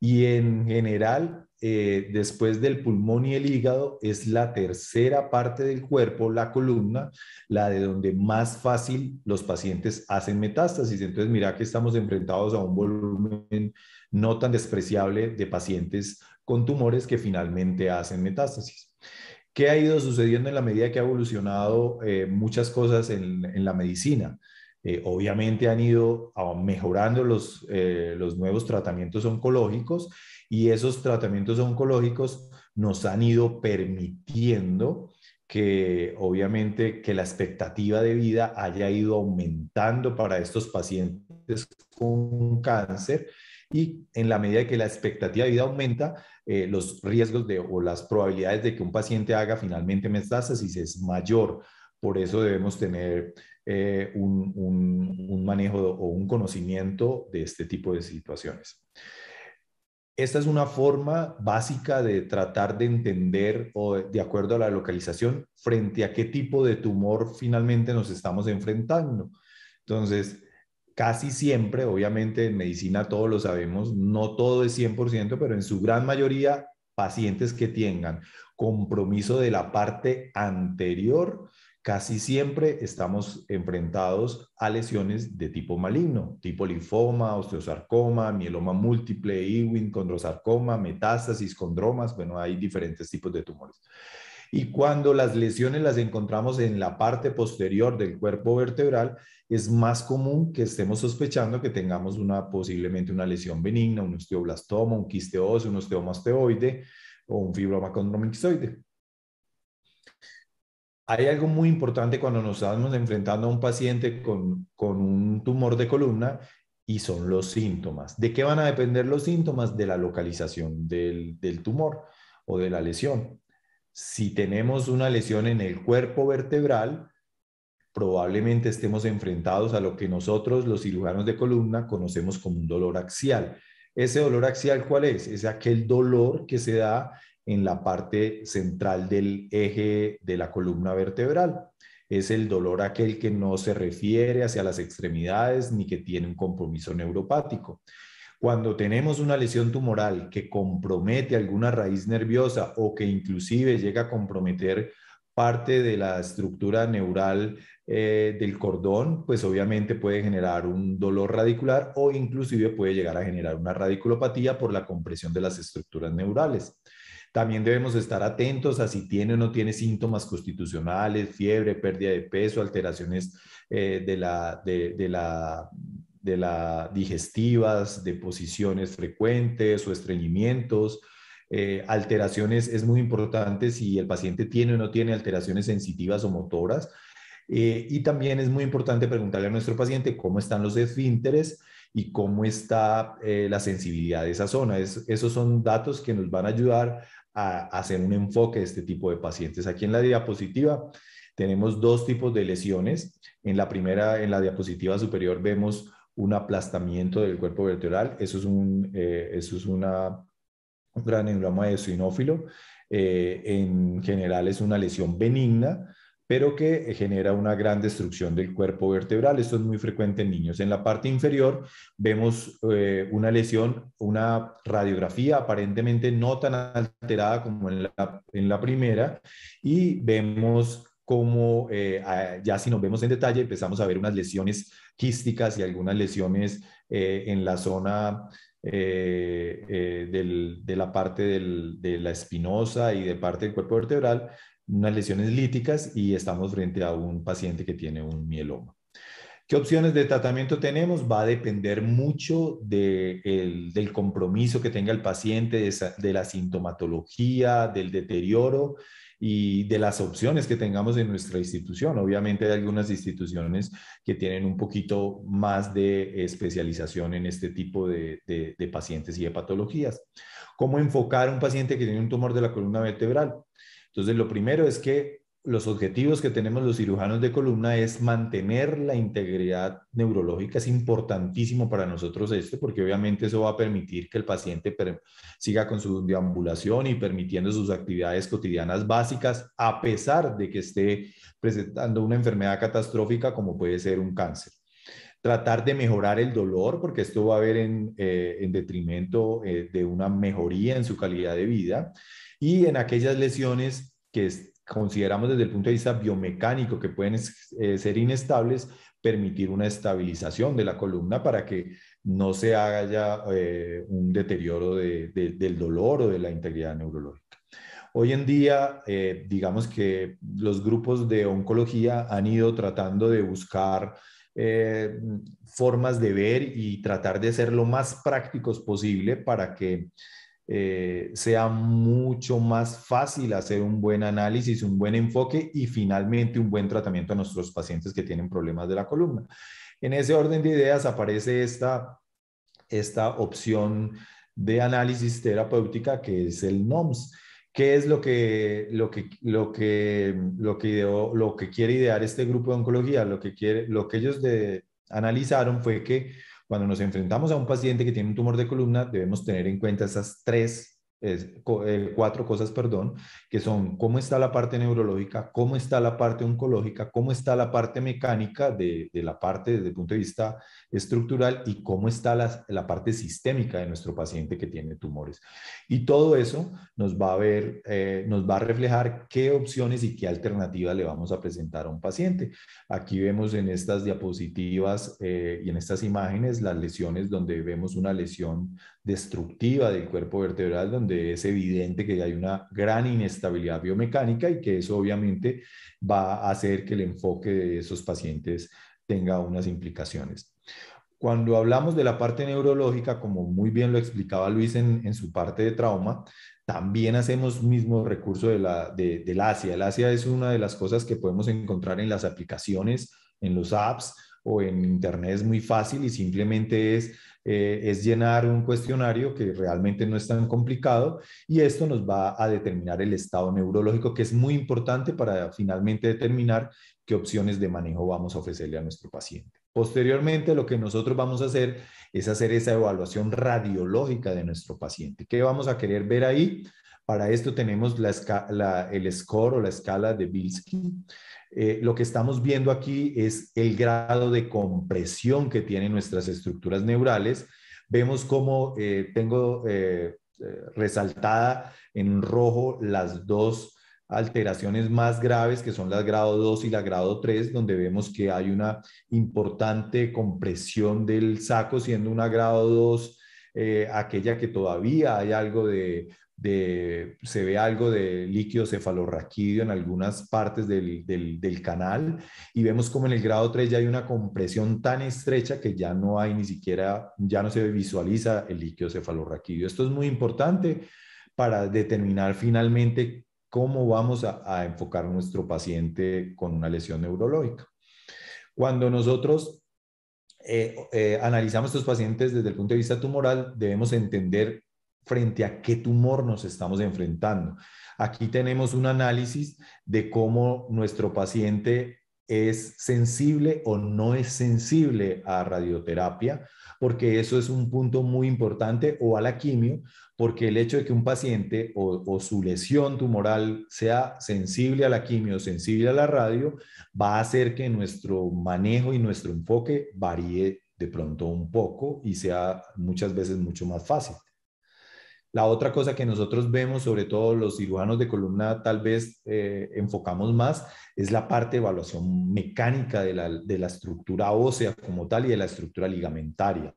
y en general eh, después del pulmón y el hígado, es la tercera parte del cuerpo, la columna, la de donde más fácil los pacientes hacen metástasis. Entonces, mira que estamos enfrentados a un volumen no tan despreciable de pacientes con tumores que finalmente hacen metástasis. ¿Qué ha ido sucediendo en la medida que ha evolucionado eh, muchas cosas en, la medicina? Eh, obviamente han ido mejorando los, los nuevos tratamientos oncológicos y esos tratamientos oncológicos nos han ido permitiendo que obviamente que la expectativa de vida haya ido aumentando para estos pacientes con cáncer y en la medida que la expectativa de vida aumenta, eh, los riesgos de, o las probabilidades de que un paciente haga finalmente metástasis es mayor. Por eso debemos tener eh, un manejo o un conocimiento de este tipo de situaciones. Esta es una forma básica de tratar de entender o de acuerdo a la localización frente a qué tipo de tumor finalmente nos estamos enfrentando. Entonces, casi siempre, obviamente en medicina todos lo sabemos, no todo es 100%, pero en su gran mayoría pacientes que tengan compromiso de la parte anterior casi siempre estamos enfrentados a lesiones de tipo maligno, tipo linfoma, osteosarcoma, mieloma múltiple, Ewing, condrosarcoma, metástasis, condromas, bueno, hay diferentes tipos de tumores. Y cuando las lesiones las encontramos en la parte posterior del cuerpo vertebral, es más común que estemos sospechando que tengamos una posiblemente una lesión benigna, un osteoblastoma, un quisteose, un osteoma osteoide o un fibroma hay algo muy importante cuando nos estamos enfrentando a un paciente con, un tumor de columna y son los síntomas. ¿De qué van a depender los síntomas? De la localización del, del tumor o de la lesión. Si tenemos una lesión en el cuerpo vertebral, probablemente estemos enfrentados a lo que nosotros, los cirujanos de columna, conocemos como un dolor axial. Ese dolor axial, ¿cuál es? Es aquel dolor que se da en la parte central del eje de la columna vertebral. Es el dolor aquel que no se refiere hacia las extremidades ni que tiene un compromiso neuropático. Cuando tenemos una lesión tumoral que compromete alguna raíz nerviosa o que inclusive llega a comprometer parte de la estructura neural eh, del cordón, pues obviamente puede generar un dolor radicular o inclusive puede llegar a generar una radiculopatía por la compresión de las estructuras neurales. También debemos estar atentos a si tiene o no tiene síntomas constitucionales, fiebre, pérdida de peso, alteraciones eh, de, la, de, de, la, digestivas, deposiciones frecuentes o estreñimientos. Eh, alteraciones es muy importante si el paciente tiene o no tiene alteraciones sensitivas o motoras. Eh, y también es muy importante preguntarle a nuestro paciente cómo están los esfínteres y cómo está la sensibilidad de esa zona. esos son datos que nos van a ayudar a hacer un enfoque de este tipo de pacientes. Aquí en la diapositiva tenemos dos tipos de lesiones. En la primera, en la diapositiva superior, vemos un aplastamiento del cuerpo vertebral. Eso es un, eh, es gran neuroma de sinófilo. Eh, en general es una lesión benigna pero que genera una gran destrucción del cuerpo vertebral. Esto es muy frecuente en niños. En la parte inferior vemos eh, una lesión, una radiografía aparentemente no tan alterada como en la, primera y vemos como eh, ya si nos vemos en detalle empezamos a ver unas lesiones quísticas y algunas lesiones eh, en la zona de la parte de la espinosa y de parte del cuerpo vertebral unas lesiones líticas y estamos frente a un paciente que tiene un mieloma. ¿Qué opciones de tratamiento tenemos? Va a depender mucho de el, del compromiso que tenga el paciente, de, la sintomatología, del deterioro y de las opciones que tengamos en nuestra institución. Obviamente hay algunas instituciones que tienen un poquito más de especialización en este tipo de, pacientes y de patologías. ¿Cómo enfocar un paciente que tiene un tumor de la columna vertebral? Entonces, lo primero es que los objetivos que tenemos los cirujanos de columna es mantener la integridad neurológica. Es importantísimo para nosotros esto, porque obviamente eso va a permitir que el paciente siga con su deambulación y permitiendo sus actividades cotidianas básicas, a pesar de que esté presentando una enfermedad catastrófica como puede ser un cáncer tratar de mejorar el dolor, porque esto va a haber en, eh, detrimento eh, de una mejoría en su calidad de vida, y en aquellas lesiones que consideramos desde el punto de vista biomecánico que pueden eh, ser inestables, permitir una estabilización de la columna para que no se haga ya eh, un deterioro del dolor o de la integridad neurológica. Hoy en día, eh, digamos que los grupos de oncología han ido tratando de buscar formas de ver y tratar de ser lo más prácticos posible para que eh, sea mucho más fácil hacer un buen análisis, un buen enfoque y finalmente un buen tratamiento a nuestros pacientes que tienen problemas de la columna. En ese orden de ideas aparece esta, esta opción de análisis terapéutica que es el NOMS. ¿Qué es lo que, lo que, lo que, lo que, lo que quiere idear este grupo de oncología? Lo que, quiere, lo que ellos de, analizaron fue que cuando nos enfrentamos a un paciente que tiene un tumor de columna, debemos tener en cuenta esas tres es, eh, cuatro cosas, perdón, que son cómo está la parte neurológica, cómo está la parte oncológica, cómo está la parte mecánica de, de la parte desde el punto de vista estructural y cómo está la, la, parte sistémica de nuestro paciente que tiene tumores. Y todo eso nos va a ver, eh, nos va a reflejar qué opciones y qué alternativas le vamos a presentar a un paciente. Aquí vemos en estas diapositivas eh, y en estas imágenes las lesiones donde vemos una lesión destructiva del cuerpo vertebral donde es evidente que hay una gran inestabilidad biomecánica y que eso obviamente va a hacer que el enfoque de esos pacientes tenga unas implicaciones. Cuando hablamos de la parte neurológica, como muy bien lo explicaba Luis en, su parte de trauma, también hacemos mismo recurso de la, de, del ASIA. El ASIA es una de las cosas que podemos encontrar en las aplicaciones, en los apps, o en internet es muy fácil y simplemente es, eh, es llenar un cuestionario que realmente no es tan complicado y esto nos va a determinar el estado neurológico que es muy importante para finalmente determinar qué opciones de manejo vamos a ofrecerle a nuestro paciente. Posteriormente, lo que nosotros vamos a hacer es hacer esa evaluación radiológica de nuestro paciente. ¿Qué vamos a querer ver ahí? Para esto tenemos la, la, el score o la escala de Bilski. Eh, lo que estamos viendo aquí es el grado de compresión que tienen nuestras estructuras neurales. Vemos cómo eh, tengo eh, resaltada en rojo las dos alteraciones más graves, que son la grado 2 y la grado 3, donde vemos que hay una importante compresión del saco, siendo una grado 2 aquella que todavía hay algo de se ve algo de líquido cefalorraquídeo en algunas partes del, canal y vemos como en el grado 3 ya hay una compresión tan estrecha que ya no hay ni siquiera, ya no se visualiza el líquido cefalorraquídeo. Esto es muy importante para determinar finalmente cómo vamos a, enfocar a nuestro paciente con una lesión neurológica. Cuando nosotros eh, eh, analizamos estos pacientes desde el punto de vista tumoral, debemos entender frente a qué tumor nos estamos enfrentando. Aquí tenemos un análisis de cómo nuestro paciente es sensible o no es sensible a radioterapia, porque eso es un punto muy importante, o a la quimio, porque el hecho de que un paciente o, su lesión tumoral sea sensible a la quimio, sensible a la radio, va a hacer que nuestro manejo y nuestro enfoque varíe de pronto un poco y sea muchas veces mucho más fácil. La otra cosa que nosotros vemos, sobre todo los cirujanos de columna, tal vez eh, enfocamos más, es la parte de evaluación mecánica de la, estructura ósea como tal y de la estructura ligamentaria.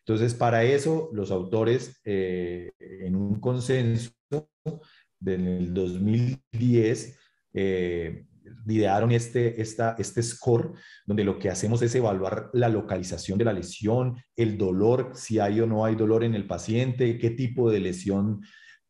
Entonces, para eso, los autores, eh, en un consenso del 2010, idearon este, este score, donde lo que hacemos es evaluar la localización de la lesión, el dolor, si hay o no hay dolor en el paciente, qué tipo de lesión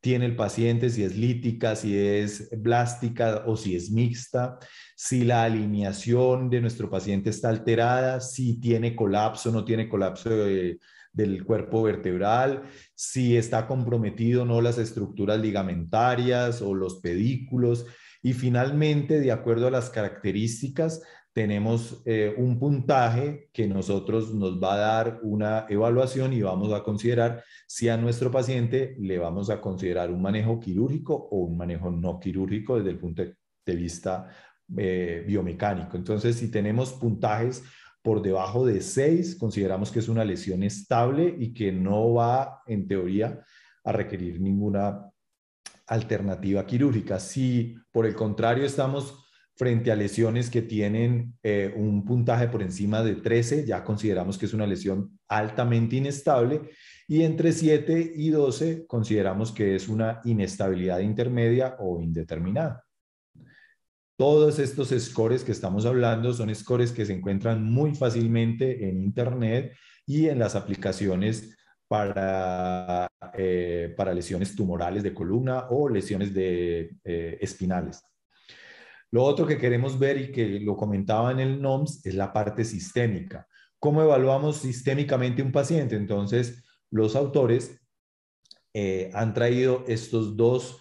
tiene el paciente, si es lítica, si es blástica o si es mixta, si la alineación de nuestro paciente está alterada, si tiene colapso, no tiene colapso del cuerpo vertebral, si está comprometido o no las estructuras ligamentarias o los pedículos, y finalmente, de acuerdo a las características, tenemos eh, un puntaje que nosotros nos va a dar una evaluación y vamos a considerar si a nuestro paciente le vamos a considerar un manejo quirúrgico o un manejo no quirúrgico desde el punto de vista eh, biomecánico. Entonces, si tenemos puntajes por debajo de 6, consideramos que es una lesión estable y que no va, en teoría, a requerir ninguna alternativa quirúrgica. Si por el contrario, estamos frente a lesiones que tienen eh, un puntaje por encima de 13, ya consideramos que es una lesión altamente inestable, y entre 7 y 12 consideramos que es una inestabilidad intermedia o indeterminada. Todos estos scores que estamos hablando son scores que se encuentran muy fácilmente en Internet y en las aplicaciones para, eh, para lesiones tumorales de columna o lesiones de eh, espinales. Lo otro que queremos ver y que lo comentaba en el NOMS es la parte sistémica. ¿Cómo evaluamos sistémicamente un paciente? Entonces, los autores eh, han traído estas dos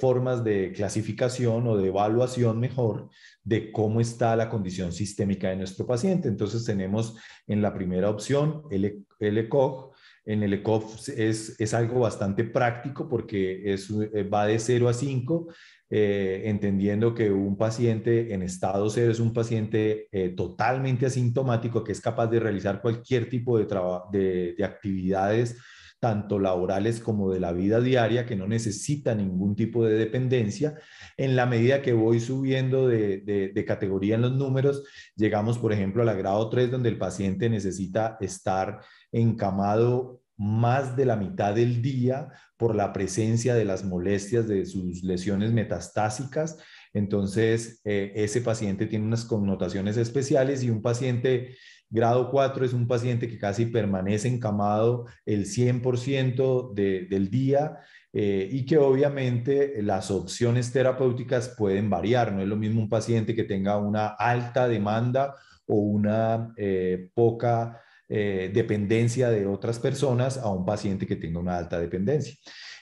formas de clasificación o de evaluación mejor de cómo está la condición sistémica de nuestro paciente. Entonces tenemos en la primera opción el, el ECOG, en el ECOF es, algo bastante práctico porque es, eh, va de 0 a 5, eh, entendiendo que un paciente en estado 0 es un paciente eh, totalmente asintomático que es capaz de realizar cualquier tipo de, de, de actividades tanto laborales como de la vida diaria, que no necesita ningún tipo de dependencia. En la medida que voy subiendo de, categoría en los números, llegamos, por ejemplo, al grado 3, donde el paciente necesita estar encamado más de la mitad del día por la presencia de las molestias de sus lesiones metastásicas. Entonces, eh, ese paciente tiene unas connotaciones especiales y un paciente grado 4 es un paciente que casi permanece encamado el 100% de, del día eh, y que obviamente las opciones terapéuticas pueden variar. No es lo mismo un paciente que tenga una alta demanda o una eh, poca eh, dependencia de otras personas a un paciente que tenga una alta dependencia.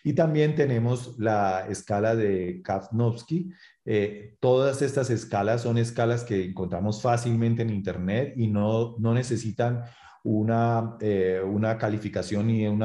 Y también tenemos la escala de Kafnovsky. Eh, todas estas escalas son escalas que encontramos fácilmente en Internet y no, necesitan eh, una, calificación ni un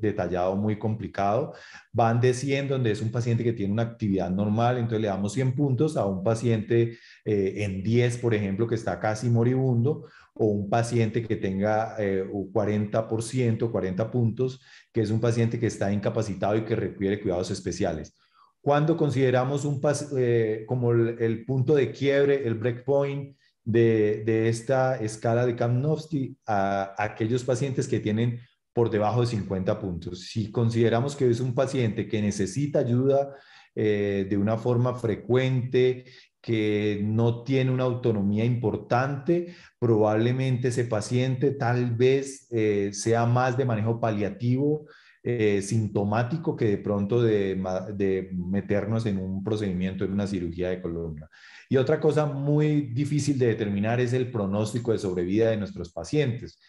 detallado muy complicado. Van de 100, donde es un paciente que tiene una actividad normal, entonces le damos 100 puntos a un paciente en 10, por ejemplo, que está casi moribundo, o un paciente que tenga un 40%, 40 puntos, que es un paciente que está incapacitado y que requiere cuidados especiales. Cuando consideramos un eh, como el, punto de quiebre, el breakpoint de, de esta escala de Kamnovsky a, aquellos pacientes que tienen por debajo de 50 puntos. Si consideramos que es un paciente que necesita ayuda eh, de una forma frecuente, que no tiene una autonomía importante, probablemente ese paciente tal vez eh, sea más de manejo paliativo, eh, sintomático, que de pronto de, meternos en un procedimiento, en una cirugía de columna. Y otra cosa muy difícil de determinar es el pronóstico de sobrevida de nuestros pacientes.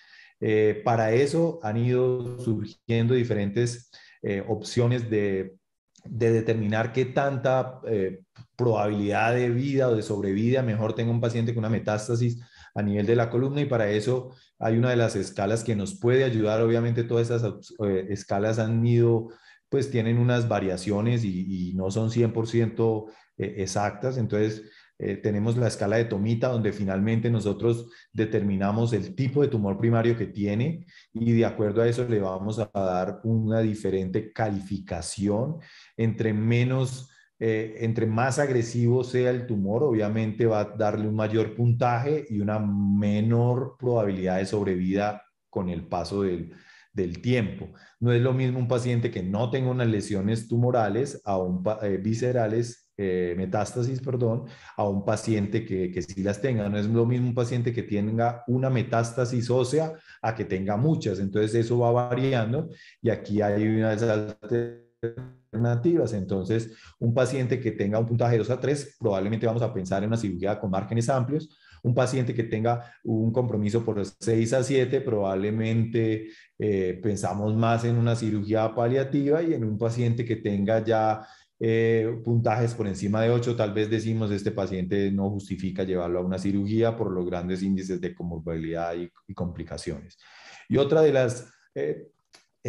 Eh, para eso han ido surgiendo diferentes opciones de, de, determinar qué tanta probabilidad de vida o de sobrevida, mejor tenga un paciente con una metástasis a nivel de la columna y para eso hay una de las escalas que nos puede ayudar. Obviamente todas esas eh, escalas han ido, pues tienen unas variaciones y, no son 100% eh, exactas. Entonces eh, tenemos la escala de tomita donde finalmente nosotros determinamos el tipo de tumor primario que tiene y de acuerdo a eso le vamos a dar una diferente calificación entre menos eh, entre más agresivo sea el tumor, obviamente va a darle un mayor puntaje y una menor probabilidad de sobrevida con el paso del, tiempo. No es lo mismo un paciente que no tenga unas lesiones tumorales a un eh, viscerales, eh, metástasis, perdón, a un paciente que, que sí las tenga. No es lo mismo un paciente que tenga una metástasis ósea a que tenga muchas. Entonces eso va variando y aquí hay una de alternativas. Entonces, un paciente que tenga un puntaje 2 a 3, probablemente vamos a pensar en una cirugía con márgenes amplios. Un paciente que tenga un compromiso por 6 a 7, probablemente eh, pensamos más en una cirugía paliativa y en un paciente que tenga ya eh, puntajes por encima de 8, tal vez decimos este paciente no justifica llevarlo a una cirugía por los grandes índices de comorbilidad y, complicaciones. Y otra de las eh,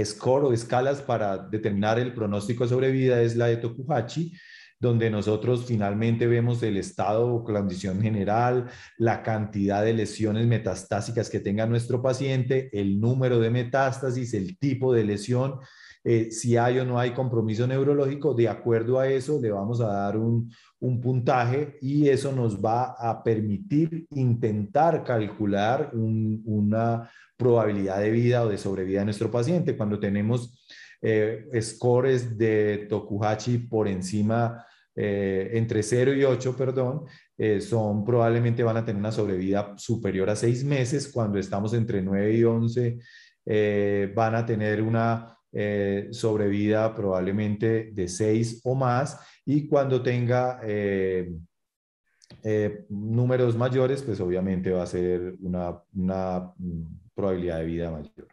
score o escalas para determinar el pronóstico de sobrevida es la de Tokuhachi, donde nosotros finalmente vemos el estado o condición general, la cantidad de lesiones metastásicas que tenga nuestro paciente, el número de metástasis, el tipo de lesión eh, si hay o no hay compromiso neurológico, de acuerdo a eso le vamos a dar un, un puntaje y eso nos va a permitir intentar calcular una probabilidad de vida o de sobrevida de nuestro paciente. Cuando tenemos eh, scores de Tokuhachi por encima eh, entre 0 y 8, perdón, son probablemente van a tener una sobrevida superior a 6 meses, cuando estamos entre 9 y 11 van a tener una eh, sobrevida probablemente de seis o más y cuando tenga eh, eh, números mayores, pues obviamente va a ser una, mm, probabilidad de vida mayor.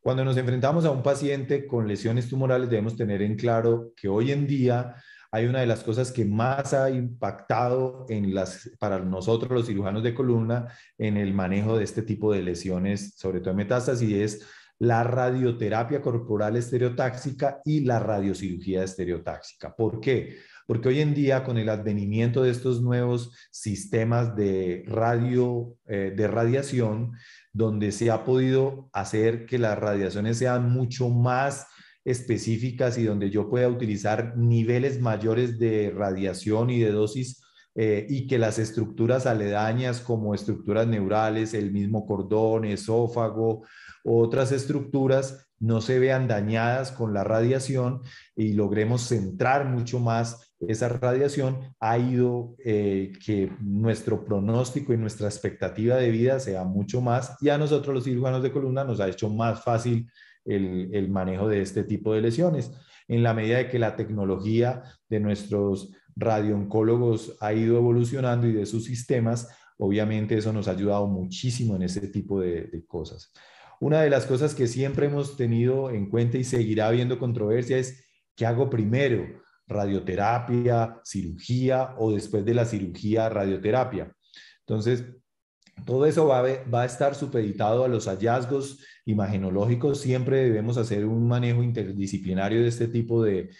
Cuando nos enfrentamos a un paciente con lesiones tumorales, debemos tener en claro que hoy en día hay una de las cosas que más ha impactado en las, para nosotros los cirujanos de columna en el manejo de este tipo de lesiones, sobre todo metástasis, y es la radioterapia corporal estereotáxica y la radiocirugía estereotáxica. ¿Por qué? Porque hoy en día, con el advenimiento de estos nuevos sistemas de, radio, eh, de radiación, donde se ha podido hacer que las radiaciones sean mucho más específicas y donde yo pueda utilizar niveles mayores de radiación y de dosis eh, y que las estructuras aledañas como estructuras neurales, el mismo cordón, esófago, otras estructuras no se vean dañadas con la radiación y logremos centrar mucho más esa radiación, ha ido eh, que nuestro pronóstico y nuestra expectativa de vida sea mucho más y a nosotros los cirujanos de columna nos ha hecho más fácil el, el manejo de este tipo de lesiones. En la medida de que la tecnología de nuestros radiooncólogos ha ido evolucionando y de sus sistemas, obviamente eso nos ha ayudado muchísimo en ese tipo de, de cosas. Una de las cosas que siempre hemos tenido en cuenta y seguirá habiendo controversia es qué hago primero, radioterapia, cirugía o después de la cirugía, radioterapia. Entonces, todo eso va a, estar supeditado a los hallazgos imagenológicos. Siempre debemos hacer un manejo interdisciplinario de este tipo de,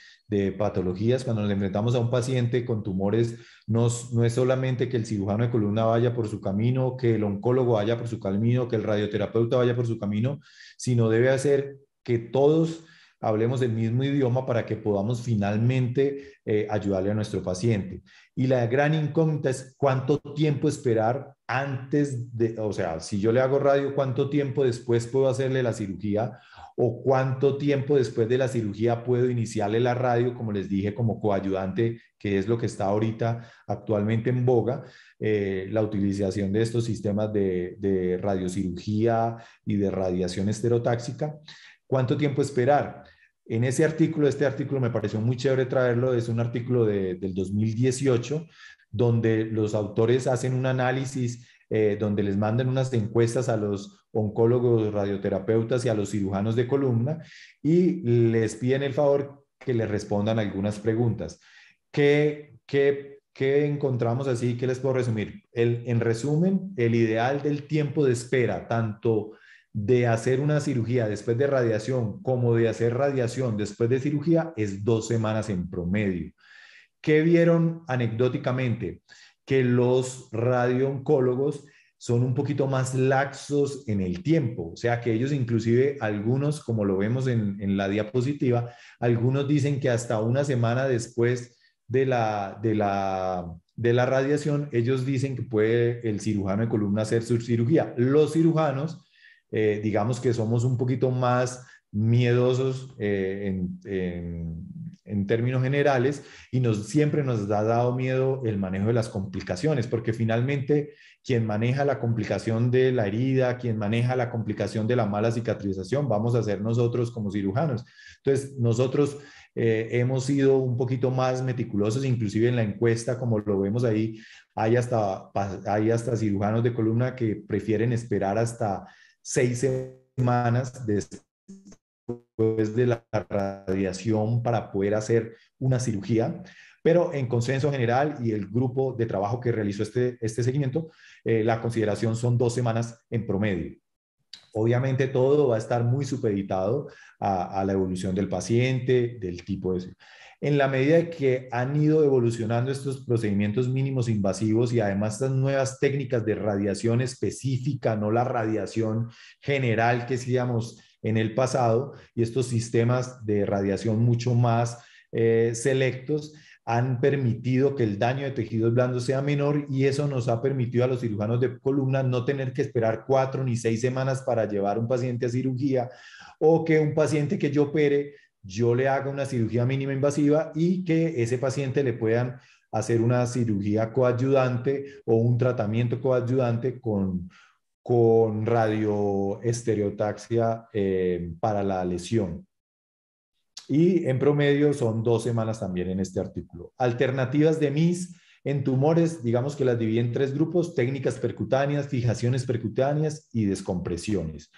patologías. Cuando nos enfrentamos a un paciente con tumores, no, no, es solamente que el cirujano de columna vaya por su camino, que el oncólogo vaya por su camino, que el radioterapeuta vaya por su camino, sino debe hacer que todos hablemos el mismo idioma para que podamos finalmente eh, ayudarle a nuestro paciente. Y la gran incógnita es cuánto tiempo esperar antes de, o sea, si yo le hago radio, cuánto tiempo después puedo hacerle la cirugía o cuánto tiempo después de la cirugía puedo iniciarle la radio, como les dije, como coayudante, que es lo que está ahorita actualmente en boga, eh, la utilización de estos sistemas de, de radiocirugía y de radiación esterotáxica. ¿Cuánto tiempo esperar? En ese artículo, este artículo me pareció muy chévere traerlo, es un artículo del 2018, donde los autores hacen un análisis, eh, donde les mandan unas encuestas a los oncólogos, radioterapeutas y a los cirujanos de columna y les piden el favor que les respondan algunas preguntas. ¿Qué, qué, encontramos así? ¿Qué les puedo resumir? El, en resumen, el ideal del tiempo de espera, tanto de hacer una cirugía después de radiación como de hacer radiación después de cirugía es dos semanas en promedio. ¿Qué vieron anecdóticamente? Que los radiooncólogos son un poquito más laxos en el tiempo, o sea que ellos inclusive algunos, como lo vemos en, en la diapositiva, algunos dicen que hasta una semana después de la, de la, de la radiación, ellos dicen que puede el cirujano de columna hacer su cirugía. Los cirujanos eh, digamos que somos un poquito más miedosos eh, en, en, términos generales y nos, siempre nos ha dado miedo el manejo de las complicaciones, porque finalmente quien maneja la complicación de la herida, quien maneja la complicación de la mala cicatrización, vamos a ser nosotros como cirujanos. Entonces, nosotros eh, hemos sido un poquito más meticulosos, inclusive en la encuesta, como lo vemos ahí, hay hasta, hay hasta cirujanos de columna que prefieren esperar hasta seis semanas después de la radiación para poder hacer una cirugía, pero en consenso general y el grupo de trabajo que realizó este, este seguimiento, eh, la consideración son dos semanas en promedio. Obviamente todo va a estar muy supeditado a, a la evolución del paciente, del tipo de en la medida que han ido evolucionando estos procedimientos mínimos invasivos y además estas nuevas técnicas de radiación específica, no la radiación general que hacíamos en el pasado, y estos sistemas de radiación mucho más eh, selectos, han permitido que el daño de tejidos blandos sea menor y eso nos ha permitido a los cirujanos de columna no tener que esperar cuatro ni seis semanas para llevar un paciente a cirugía o que un paciente que yo opere yo le haga una cirugía mínima invasiva y que ese paciente le puedan hacer una cirugía coayudante o un tratamiento coayudante con, radioestereotaxia eh, para la lesión. Y en promedio son dos semanas también en este artículo. Alternativas de MIS en tumores, digamos que las dividí en tres grupos, técnicas percutáneas, fijaciones percutáneas y descompresiones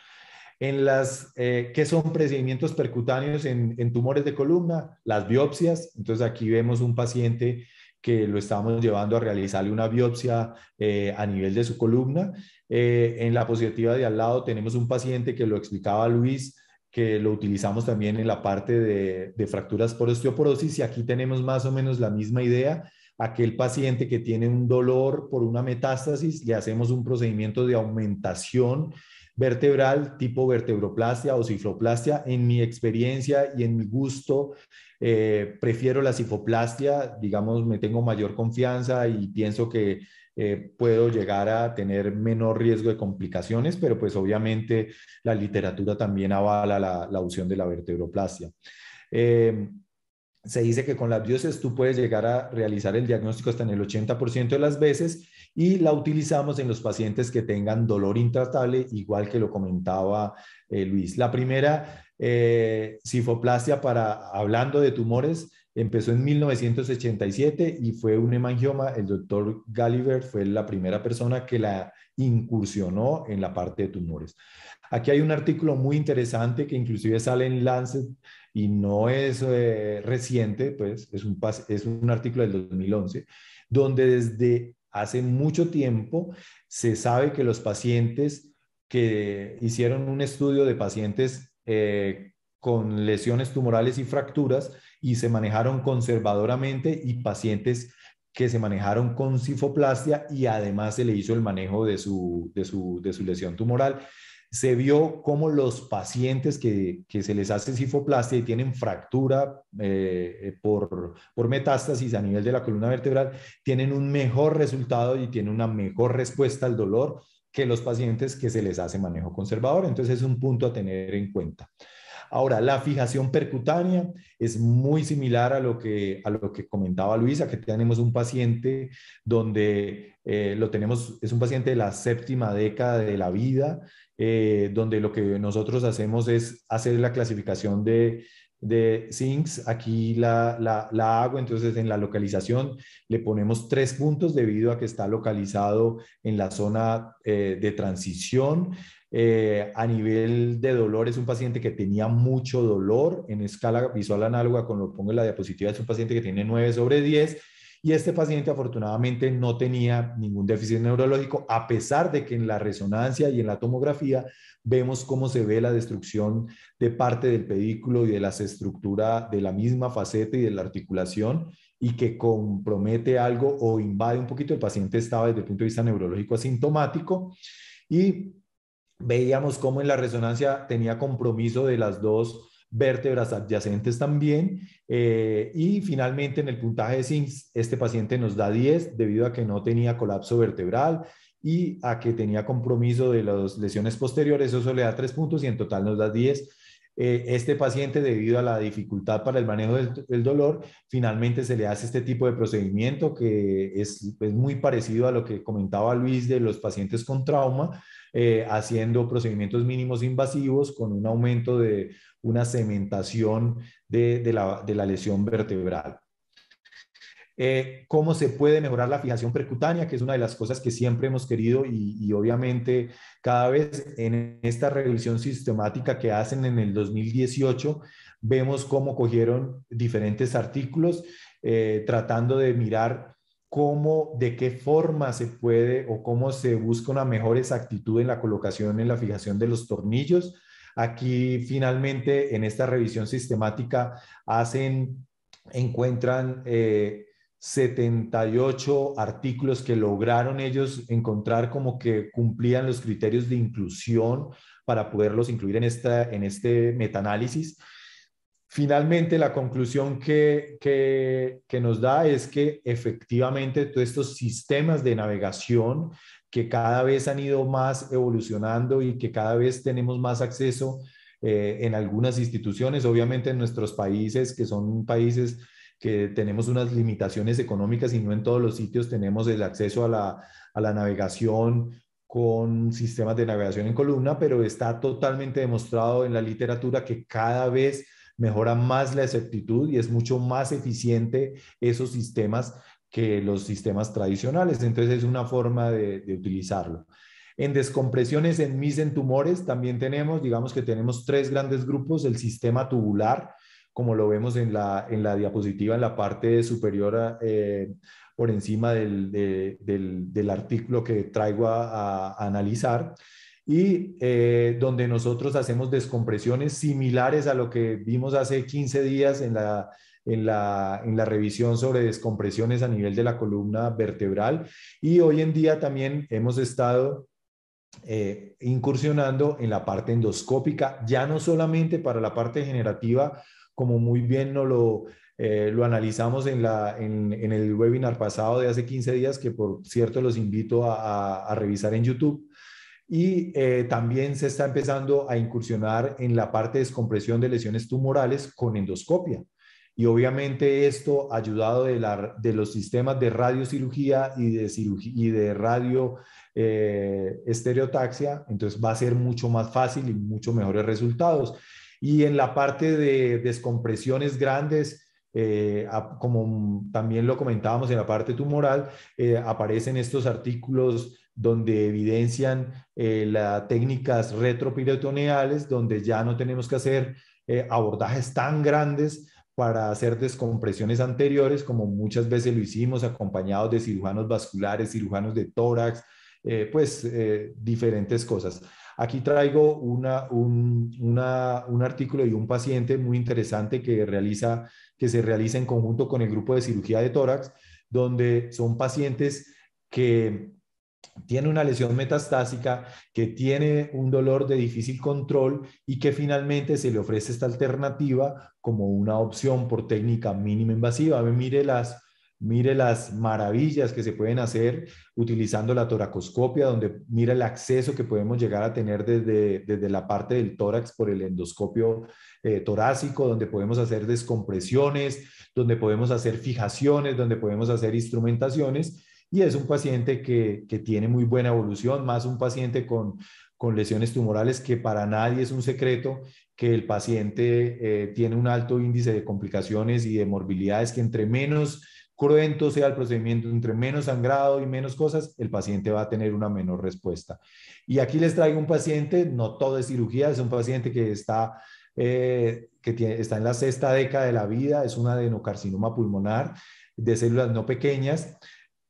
en las eh, que son procedimientos percutáneos en, tumores de columna, las biopsias. Entonces aquí vemos un paciente que lo estamos llevando a realizarle una biopsia eh, a nivel de su columna. Eh, en la positiva de al lado tenemos un paciente que lo explicaba Luis, que lo utilizamos también en la parte de, de fracturas por osteoporosis y aquí tenemos más o menos la misma idea aquel paciente que tiene un dolor por una metástasis, le hacemos un procedimiento de aumentación vertebral tipo vertebroplastia o cifroplastia. En mi experiencia y en mi gusto, eh, prefiero la cifoplastia. digamos, me tengo mayor confianza y pienso que eh, puedo llegar a tener menor riesgo de complicaciones, pero pues obviamente la literatura también avala la, opción de la vertebroplastia. Em, se dice que con la biopsia tú puedes llegar a realizar el diagnóstico hasta en el 80% de las veces y la utilizamos en los pacientes que tengan dolor intratable, igual que lo comentaba eh, Luis. La primera eh, para, hablando de tumores, empezó en 1987 y fue un hemangioma. El doctor Gulliver fue la primera persona que la incursionó en la parte de tumores. Aquí hay un artículo muy interesante que inclusive sale en Lancet y no es eh, reciente, pues es un, es un artículo del 2011, donde desde Hace mucho tiempo se sabe que los pacientes que hicieron un estudio de pacientes eh, con lesiones tumorales y fracturas y se manejaron conservadoramente y pacientes que se manejaron con cifoplastia y además se le hizo el manejo de su, de su lesión tumoral se vio cómo los pacientes que, se les hace cifoplastia y tienen fractura eh, eh, por, por metástasis a nivel de la columna vertebral, tienen un mejor resultado y tienen una mejor respuesta al dolor que los pacientes que se les hace manejo conservador. Entonces es un punto a tener en cuenta. Ahora, la fijación percutánea es muy similar a lo que, a lo que comentaba Luisa, que tenemos un paciente donde eh, lo tenemos, es un paciente de la séptima década de la vida, eh, donde lo que nosotros hacemos es hacer la clasificación de, de aquí la, la, hago, entonces en la localización le ponemos tres puntos debido a que está localizado en la zona eh, de transición, eh, a nivel de dolor, es un paciente que tenía mucho dolor en escala visual análoga, con lo pongo en la diapositiva, es un paciente que tiene 9 sobre 10. Y este paciente afortunadamente no tenía ningún déficit neurológico, a pesar de que en la resonancia y en la tomografía vemos cómo se ve la destrucción de parte del pedículo y de las estructuras de la misma faceta y de la articulación y que compromete algo o invade un poquito. El paciente estaba desde el punto de vista neurológico asintomático y Veíamos cómo en la resonancia tenía compromiso de las dos vértebras adyacentes también. Eh, y finalmente en el puntaje de SIMS, este paciente nos da 10 debido a que no tenía colapso vertebral y a que tenía compromiso de las lesiones posteriores. Eso le da 3 puntos y en total nos da 10 eh, este paciente, debido a la dificultad para el manejo del, dolor, finalmente se le hace este tipo de procedimiento que es, muy parecido a lo que comentaba Luis de los pacientes con trauma, eh, haciendo procedimientos mínimos invasivos con un aumento de una cementación de la lesión vertebral. Eh, cómo se puede mejorar la fijación percutánea, que es una de las cosas que siempre hemos querido y, obviamente cada vez en esta revisión sistemática que hacen en el 2018, vemos cómo cogieron diferentes artículos eh, tratando de mirar cómo, de qué forma se puede o cómo se busca una mejor exactitud en la colocación, en la fijación de los tornillos. Aquí finalmente en esta revisión sistemática hacen, encuentran eh, 78 artículos que lograron ellos encontrar como que cumplían los criterios de inclusión para poderlos incluir en, esta, en este metaanálisis. Finalmente, la conclusión que, nos da es que efectivamente todos estos sistemas de navegación que cada vez han ido más evolucionando y que cada vez tenemos más acceso eh, en algunas instituciones, obviamente en nuestros países, que son países que tenemos unas limitaciones económicas y no en todos los sitios tenemos el acceso a la, navegación con sistemas de navegación en columna, pero está totalmente demostrado en la literatura que cada vez mejora más la exactitud y es mucho más eficiente esos sistemas que los sistemas tradicionales. Entonces es una forma de, de utilizarlo. En descompresiones en mis en tumores también tenemos, digamos que tenemos tres grandes grupos, el sistema tubular, como lo vemos en la, en la diapositiva, en la parte superior eh, por encima del, del, del, artículo que traigo a, analizar, y eh, donde nosotros hacemos descompresiones similares a lo que vimos hace 15 días en la, en la, en la, revisión sobre descompresiones a nivel de la columna vertebral y hoy en día también hemos estado eh, incursionando en la parte endoscópica, ya no solamente para la parte generativa como muy bien eh, lo, analizamos en, el webinar pasado de hace 15 días, que por cierto los invito a, revisar en YouTube. Y eh, también se está empezando a incursionar en la parte de descompresión de lesiones tumorales con endoscopia. Y obviamente esto, ayudado de, los sistemas de radiocirugía y de, cirugía, y de radio eh, estereotaxia, entonces va a ser mucho más fácil y muchos mejores resultados. Y en la parte de descompresiones grandes, eh, como también lo comentábamos en la parte tumoral, eh, aparecen estos artículos donde evidencian eh, las técnicas retroperitoneales, donde ya no tenemos que hacer abordajes tan grandes para hacer descompresiones anteriores, como muchas veces lo hicimos, acompañados de cirujanos vasculares, cirujanos de tórax, pues diferentes cosas. Aquí traigo un, artículo de un paciente muy interesante que, realiza, que se realiza en conjunto con el grupo de cirugía de tórax, donde son pacientes que tienen una lesión metastásica, que tiene un dolor de difícil control y que finalmente se le ofrece esta alternativa como una opción por técnica mínima invasiva. Mire las mire las maravillas que se pueden hacer utilizando la toracoscopia, donde mira el acceso que podemos llegar a tener desde, la parte del tórax por el endoscopio eh, torácico, donde podemos hacer descompresiones, donde podemos hacer fijaciones, donde podemos hacer instrumentaciones. Y es un paciente que, tiene muy buena evolución, más un paciente con, lesiones tumorales, que para nadie es un secreto que el paciente eh, tiene un alto índice de complicaciones y de morbilidades, que entre menos cruento sea el procedimiento, entre menos sangrado y menos cosas, el paciente va a tener una menor respuesta. Y aquí les traigo un paciente, no todo es cirugía, es un paciente que está, eh, que está en la sexta década de la vida, es un adenocarcinoma pulmonar de células no pequeñas,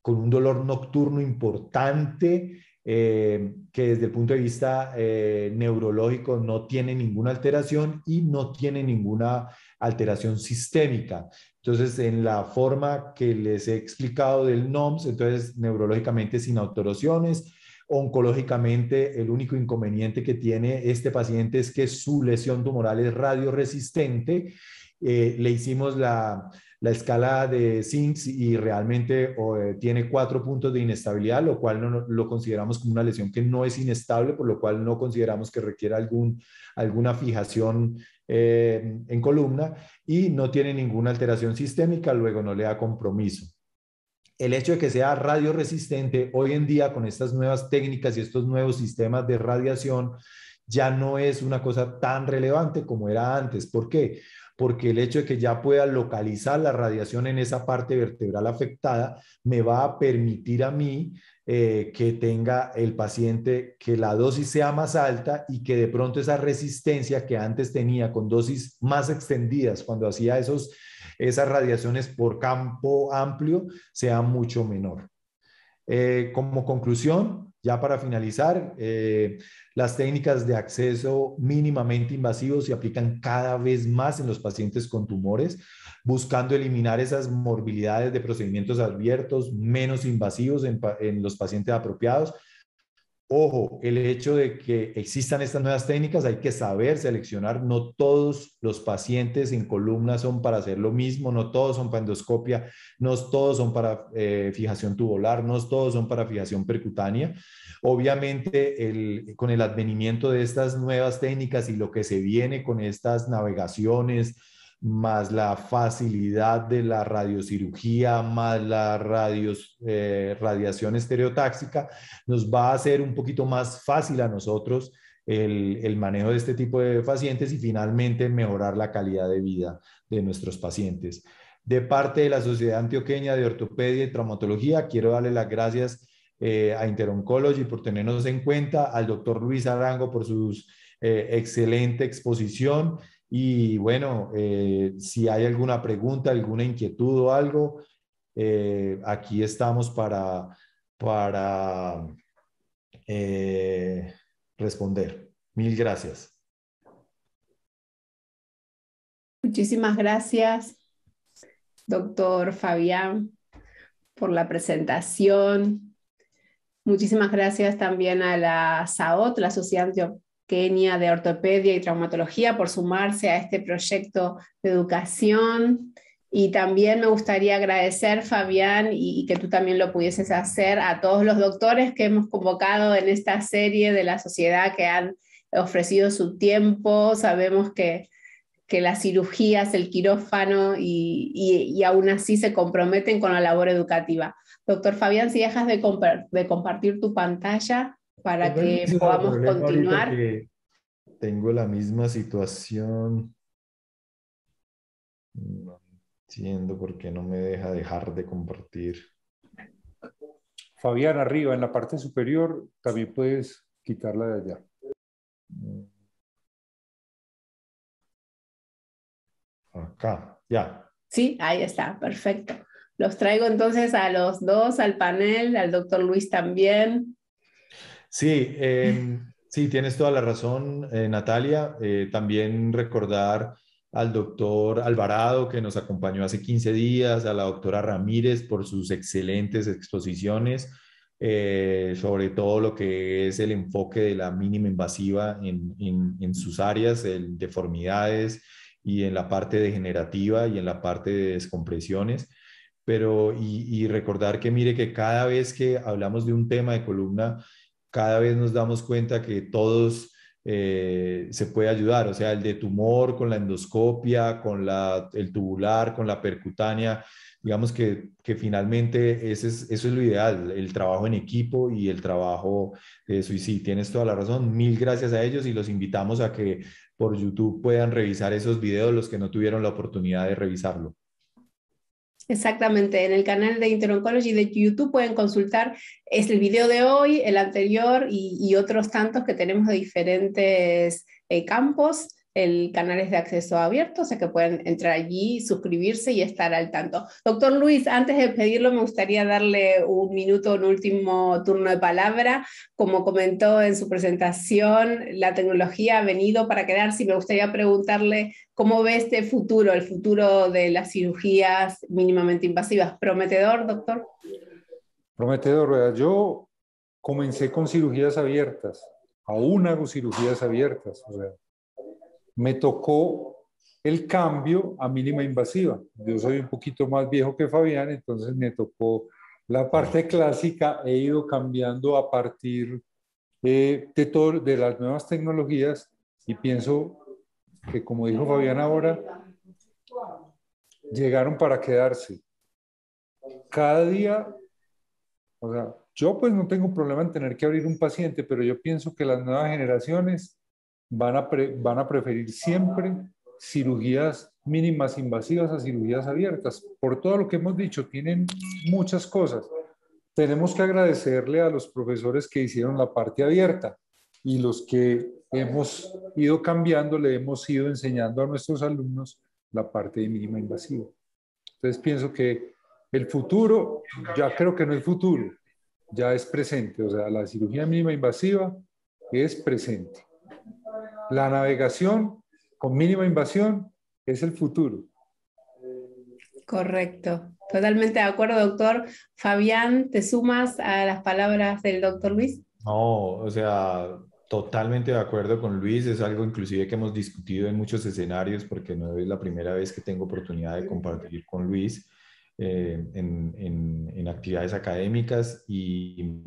con un dolor nocturno importante, eh, que desde el punto de vista eh, neurológico no tiene ninguna alteración y no tiene ninguna alteración sistémica. Entonces, en la forma que les he explicado del NOMS, entonces neurológicamente sin autorosiones, oncológicamente el único inconveniente que tiene este paciente es que su lesión tumoral es radioresistente. Eh, le hicimos la, la escala de SINCS y realmente eh, tiene cuatro puntos de inestabilidad, lo cual lo consideramos como una lesión que no es inestable, por lo cual no consideramos que requiera algún, alguna fijación eh, en columna y no tiene ninguna alteración sistémica, luego no le da compromiso. El hecho de que sea radioresistente hoy en día con estas nuevas técnicas y estos nuevos sistemas de radiación ya no es una cosa tan relevante como era antes. ¿Por qué? porque el hecho de que ya pueda localizar la radiación en esa parte vertebral afectada me va a permitir a mí eh, que tenga el paciente que la dosis sea más alta y que de pronto esa resistencia que antes tenía con dosis más extendidas cuando hacía esos, esas radiaciones por campo amplio sea mucho menor. Eh, como conclusión, ya para finalizar, eh, las técnicas de acceso mínimamente invasivos se aplican cada vez más en los pacientes con tumores, buscando eliminar esas morbilidades de procedimientos abiertos menos invasivos en los pacientes apropiados Ojo, el hecho de que existan estas nuevas técnicas, hay que saber seleccionar. No todos los pacientes en columna son para hacer lo mismo, no todos son para endoscopia, no todos son para eh, fijación tubular, no todos son para fijación percutánea. Obviamente, con el advenimiento de estas nuevas técnicas y lo que se viene con estas navegaciones, más la facilidad de la radiocirugía, más la eh, radiación estereotáxica, nos va a hacer un poquito más fácil a nosotros el, manejo de este tipo de pacientes y finalmente mejorar la calidad de vida de nuestros pacientes. De parte de la Sociedad Antioqueña de Ortopedia y Traumatología, quiero darle las gracias eh, a Interoncology por tenernos en cuenta, al doctor Luis Arango por su eh, excelente exposición y bueno, eh, si hay alguna pregunta, alguna inquietud o algo, eh, aquí estamos para, para eh, responder. Mil gracias. Muchísimas gracias, doctor Fabián, por la presentación. Muchísimas gracias también a la SAOT, la Sociedad Kenia de Ortopedia y Traumatología por sumarse a este proyecto de educación. Y también me gustaría agradecer, Fabián, y, que tú también lo pudieses hacer a todos los doctores que hemos convocado en esta serie de la sociedad que han ofrecido su tiempo. Sabemos que, que las cirugías, el quirófano y, y, aún así se comprometen con la labor educativa. Doctor Fabián, si dejas de, de compartir tu pantalla para que podamos continuar. tengo la misma situación. No entiendo por qué no me deja dejar de compartir. Fabián, arriba, en la parte superior, también puedes quitarla de allá. Mm. Acá, ya. Sí, ahí está, perfecto. Los traigo entonces a los dos, al panel, al doctor Luis también. Em, sí, tienes toda la razón, eh, Natalia. Eh, también recordar al doctor Alvarado, que nos acompañó hace 15 días, a la doctora Ramírez por sus excelentes exposiciones, eh, sobre todo lo que es el enfoque de la mínima invasiva en, sus áreas, en deformidades y en la parte degenerativa y en la parte de descompresiones pero y, y, recordar que mire que cada vez que hablamos de un tema de columna cada vez nos damos cuenta que todos eh, se puede ayudar, o sea, el de tumor con la endoscopia, con la, el tubular, con la percutánea, digamos que, finalmente ese es, eso es lo ideal, el trabajo en equipo y el trabajo de suicidio. Tienes toda la razón, mil gracias a ellos y los invitamos a que por YouTube puedan revisar esos videos los que no tuvieron la oportunidad de revisarlo. Exactamente, en el canal de Interoncology de YouTube pueden consultar es el video de hoy, el anterior y, otros tantos que tenemos de diferentes eh, campos el canal es de acceso abierto, o sea que pueden entrar allí, suscribirse y estar al tanto. Doctor Luis, antes de pedirlo, me gustaría darle un minuto, un último turno de palabra. Como comentó en su presentación, la tecnología ha venido para quedarse y me gustaría preguntarle cómo ve este futuro, el futuro de las cirugías mínimamente invasivas. ¿Prometedor, doctor? Prometedor, ¿verdad? yo comencé con cirugías abiertas, aún hago cirugías abiertas, o sea me tocó el cambio a mínima invasiva. Yo soy un poquito más viejo que Fabián, entonces me tocó la parte clásica, he ido cambiando a partir eh, de, de las nuevas tecnologías y pienso que, como dijo Fabián ahora, llegaron para quedarse. Cada día, o sea, yo pues no tengo problema en tener que abrir un paciente, pero yo pienso que las nuevas generaciones van a, preferir siempre cirugías mínimas invasivas a cirugías abiertas. Por todo lo que hemos dicho, tienen muchas cosas. Tenemos que agradecerle a los profesores que hicieron la parte abierta y los que hemos ido cambiando, le hemos ido enseñando a nuestros alumnos la parte de mínima invasiva. Entonces pienso que el futuro, ya creo que no es futuro, ya es presente. O sea, la cirugía mínima invasiva es presente. La navegación con mínima invasión es el futuro. Correcto. Totalmente de acuerdo, doctor. Fabián, ¿te sumas a las palabras del doctor Luis? No, o sea, totalmente de acuerdo con Luis. Es algo inclusive que hemos discutido en muchos escenarios porque no es la primera vez que tengo oportunidad de compartir con Luis eh, en, actividades académicas y,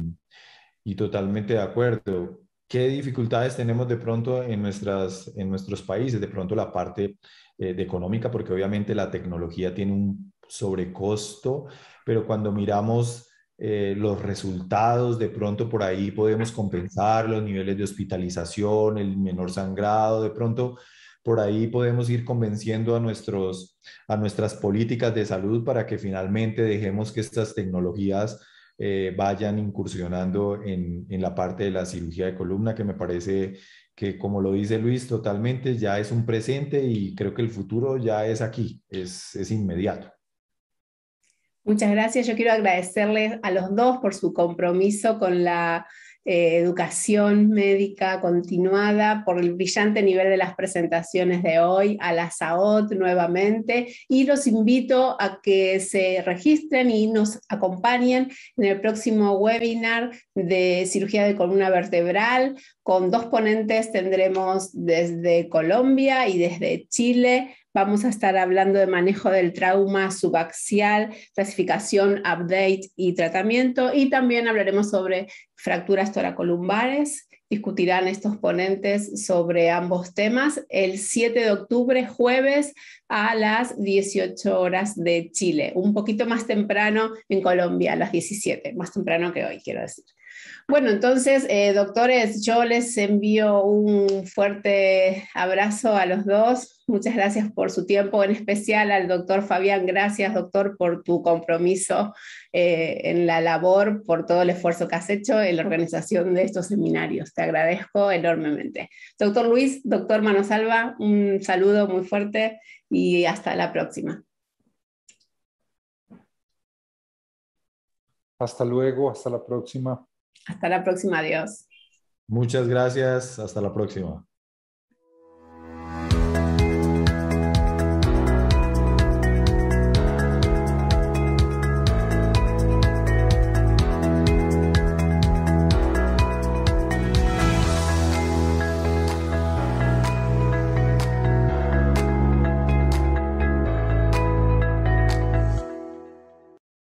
y totalmente de acuerdo. ¿Qué dificultades tenemos de pronto en, nuestras, en nuestros países? De pronto la parte eh, económica, porque obviamente la tecnología tiene un sobrecosto, pero cuando miramos eh, los resultados, de pronto por ahí podemos compensar los niveles de hospitalización, el menor sangrado, de pronto por ahí podemos ir convenciendo a, nuestros, a nuestras políticas de salud para que finalmente dejemos que estas tecnologías eh, vayan incursionando en, la parte de la cirugía de columna, que me parece que, como lo dice Luis, totalmente ya es un presente y creo que el futuro ya es aquí, es, es inmediato. Muchas gracias. Yo quiero agradecerles a los dos por su compromiso con la eh, educación médica continuada, por el brillante nivel de las presentaciones de hoy, a la SAOT nuevamente, y los invito a que se registren y nos acompañen en el próximo webinar de cirugía de columna vertebral con dos ponentes tendremos desde Colombia y desde Chile. Vamos a estar hablando de manejo del trauma subaxial, clasificación, update y tratamiento. Y también hablaremos sobre fracturas toracolumbares. Discutirán estos ponentes sobre ambos temas el 7 de octubre, jueves, a las 18 horas de Chile, un poquito más temprano en Colombia, a las 17, más temprano que hoy, quiero decir. Bueno, entonces, eh, doctores, yo les envío un fuerte abrazo a los dos. Muchas gracias por su tiempo, en especial al doctor Fabián. Gracias, doctor, por tu compromiso eh, en la labor, por todo el esfuerzo que has hecho en la organización de estos seminarios. Te agradezco enormemente. Doctor Luis, doctor Manosalva, un saludo muy fuerte y hasta la próxima. Hasta luego, hasta la próxima. Hasta la próxima, adiós. Muchas gracias, hasta la próxima.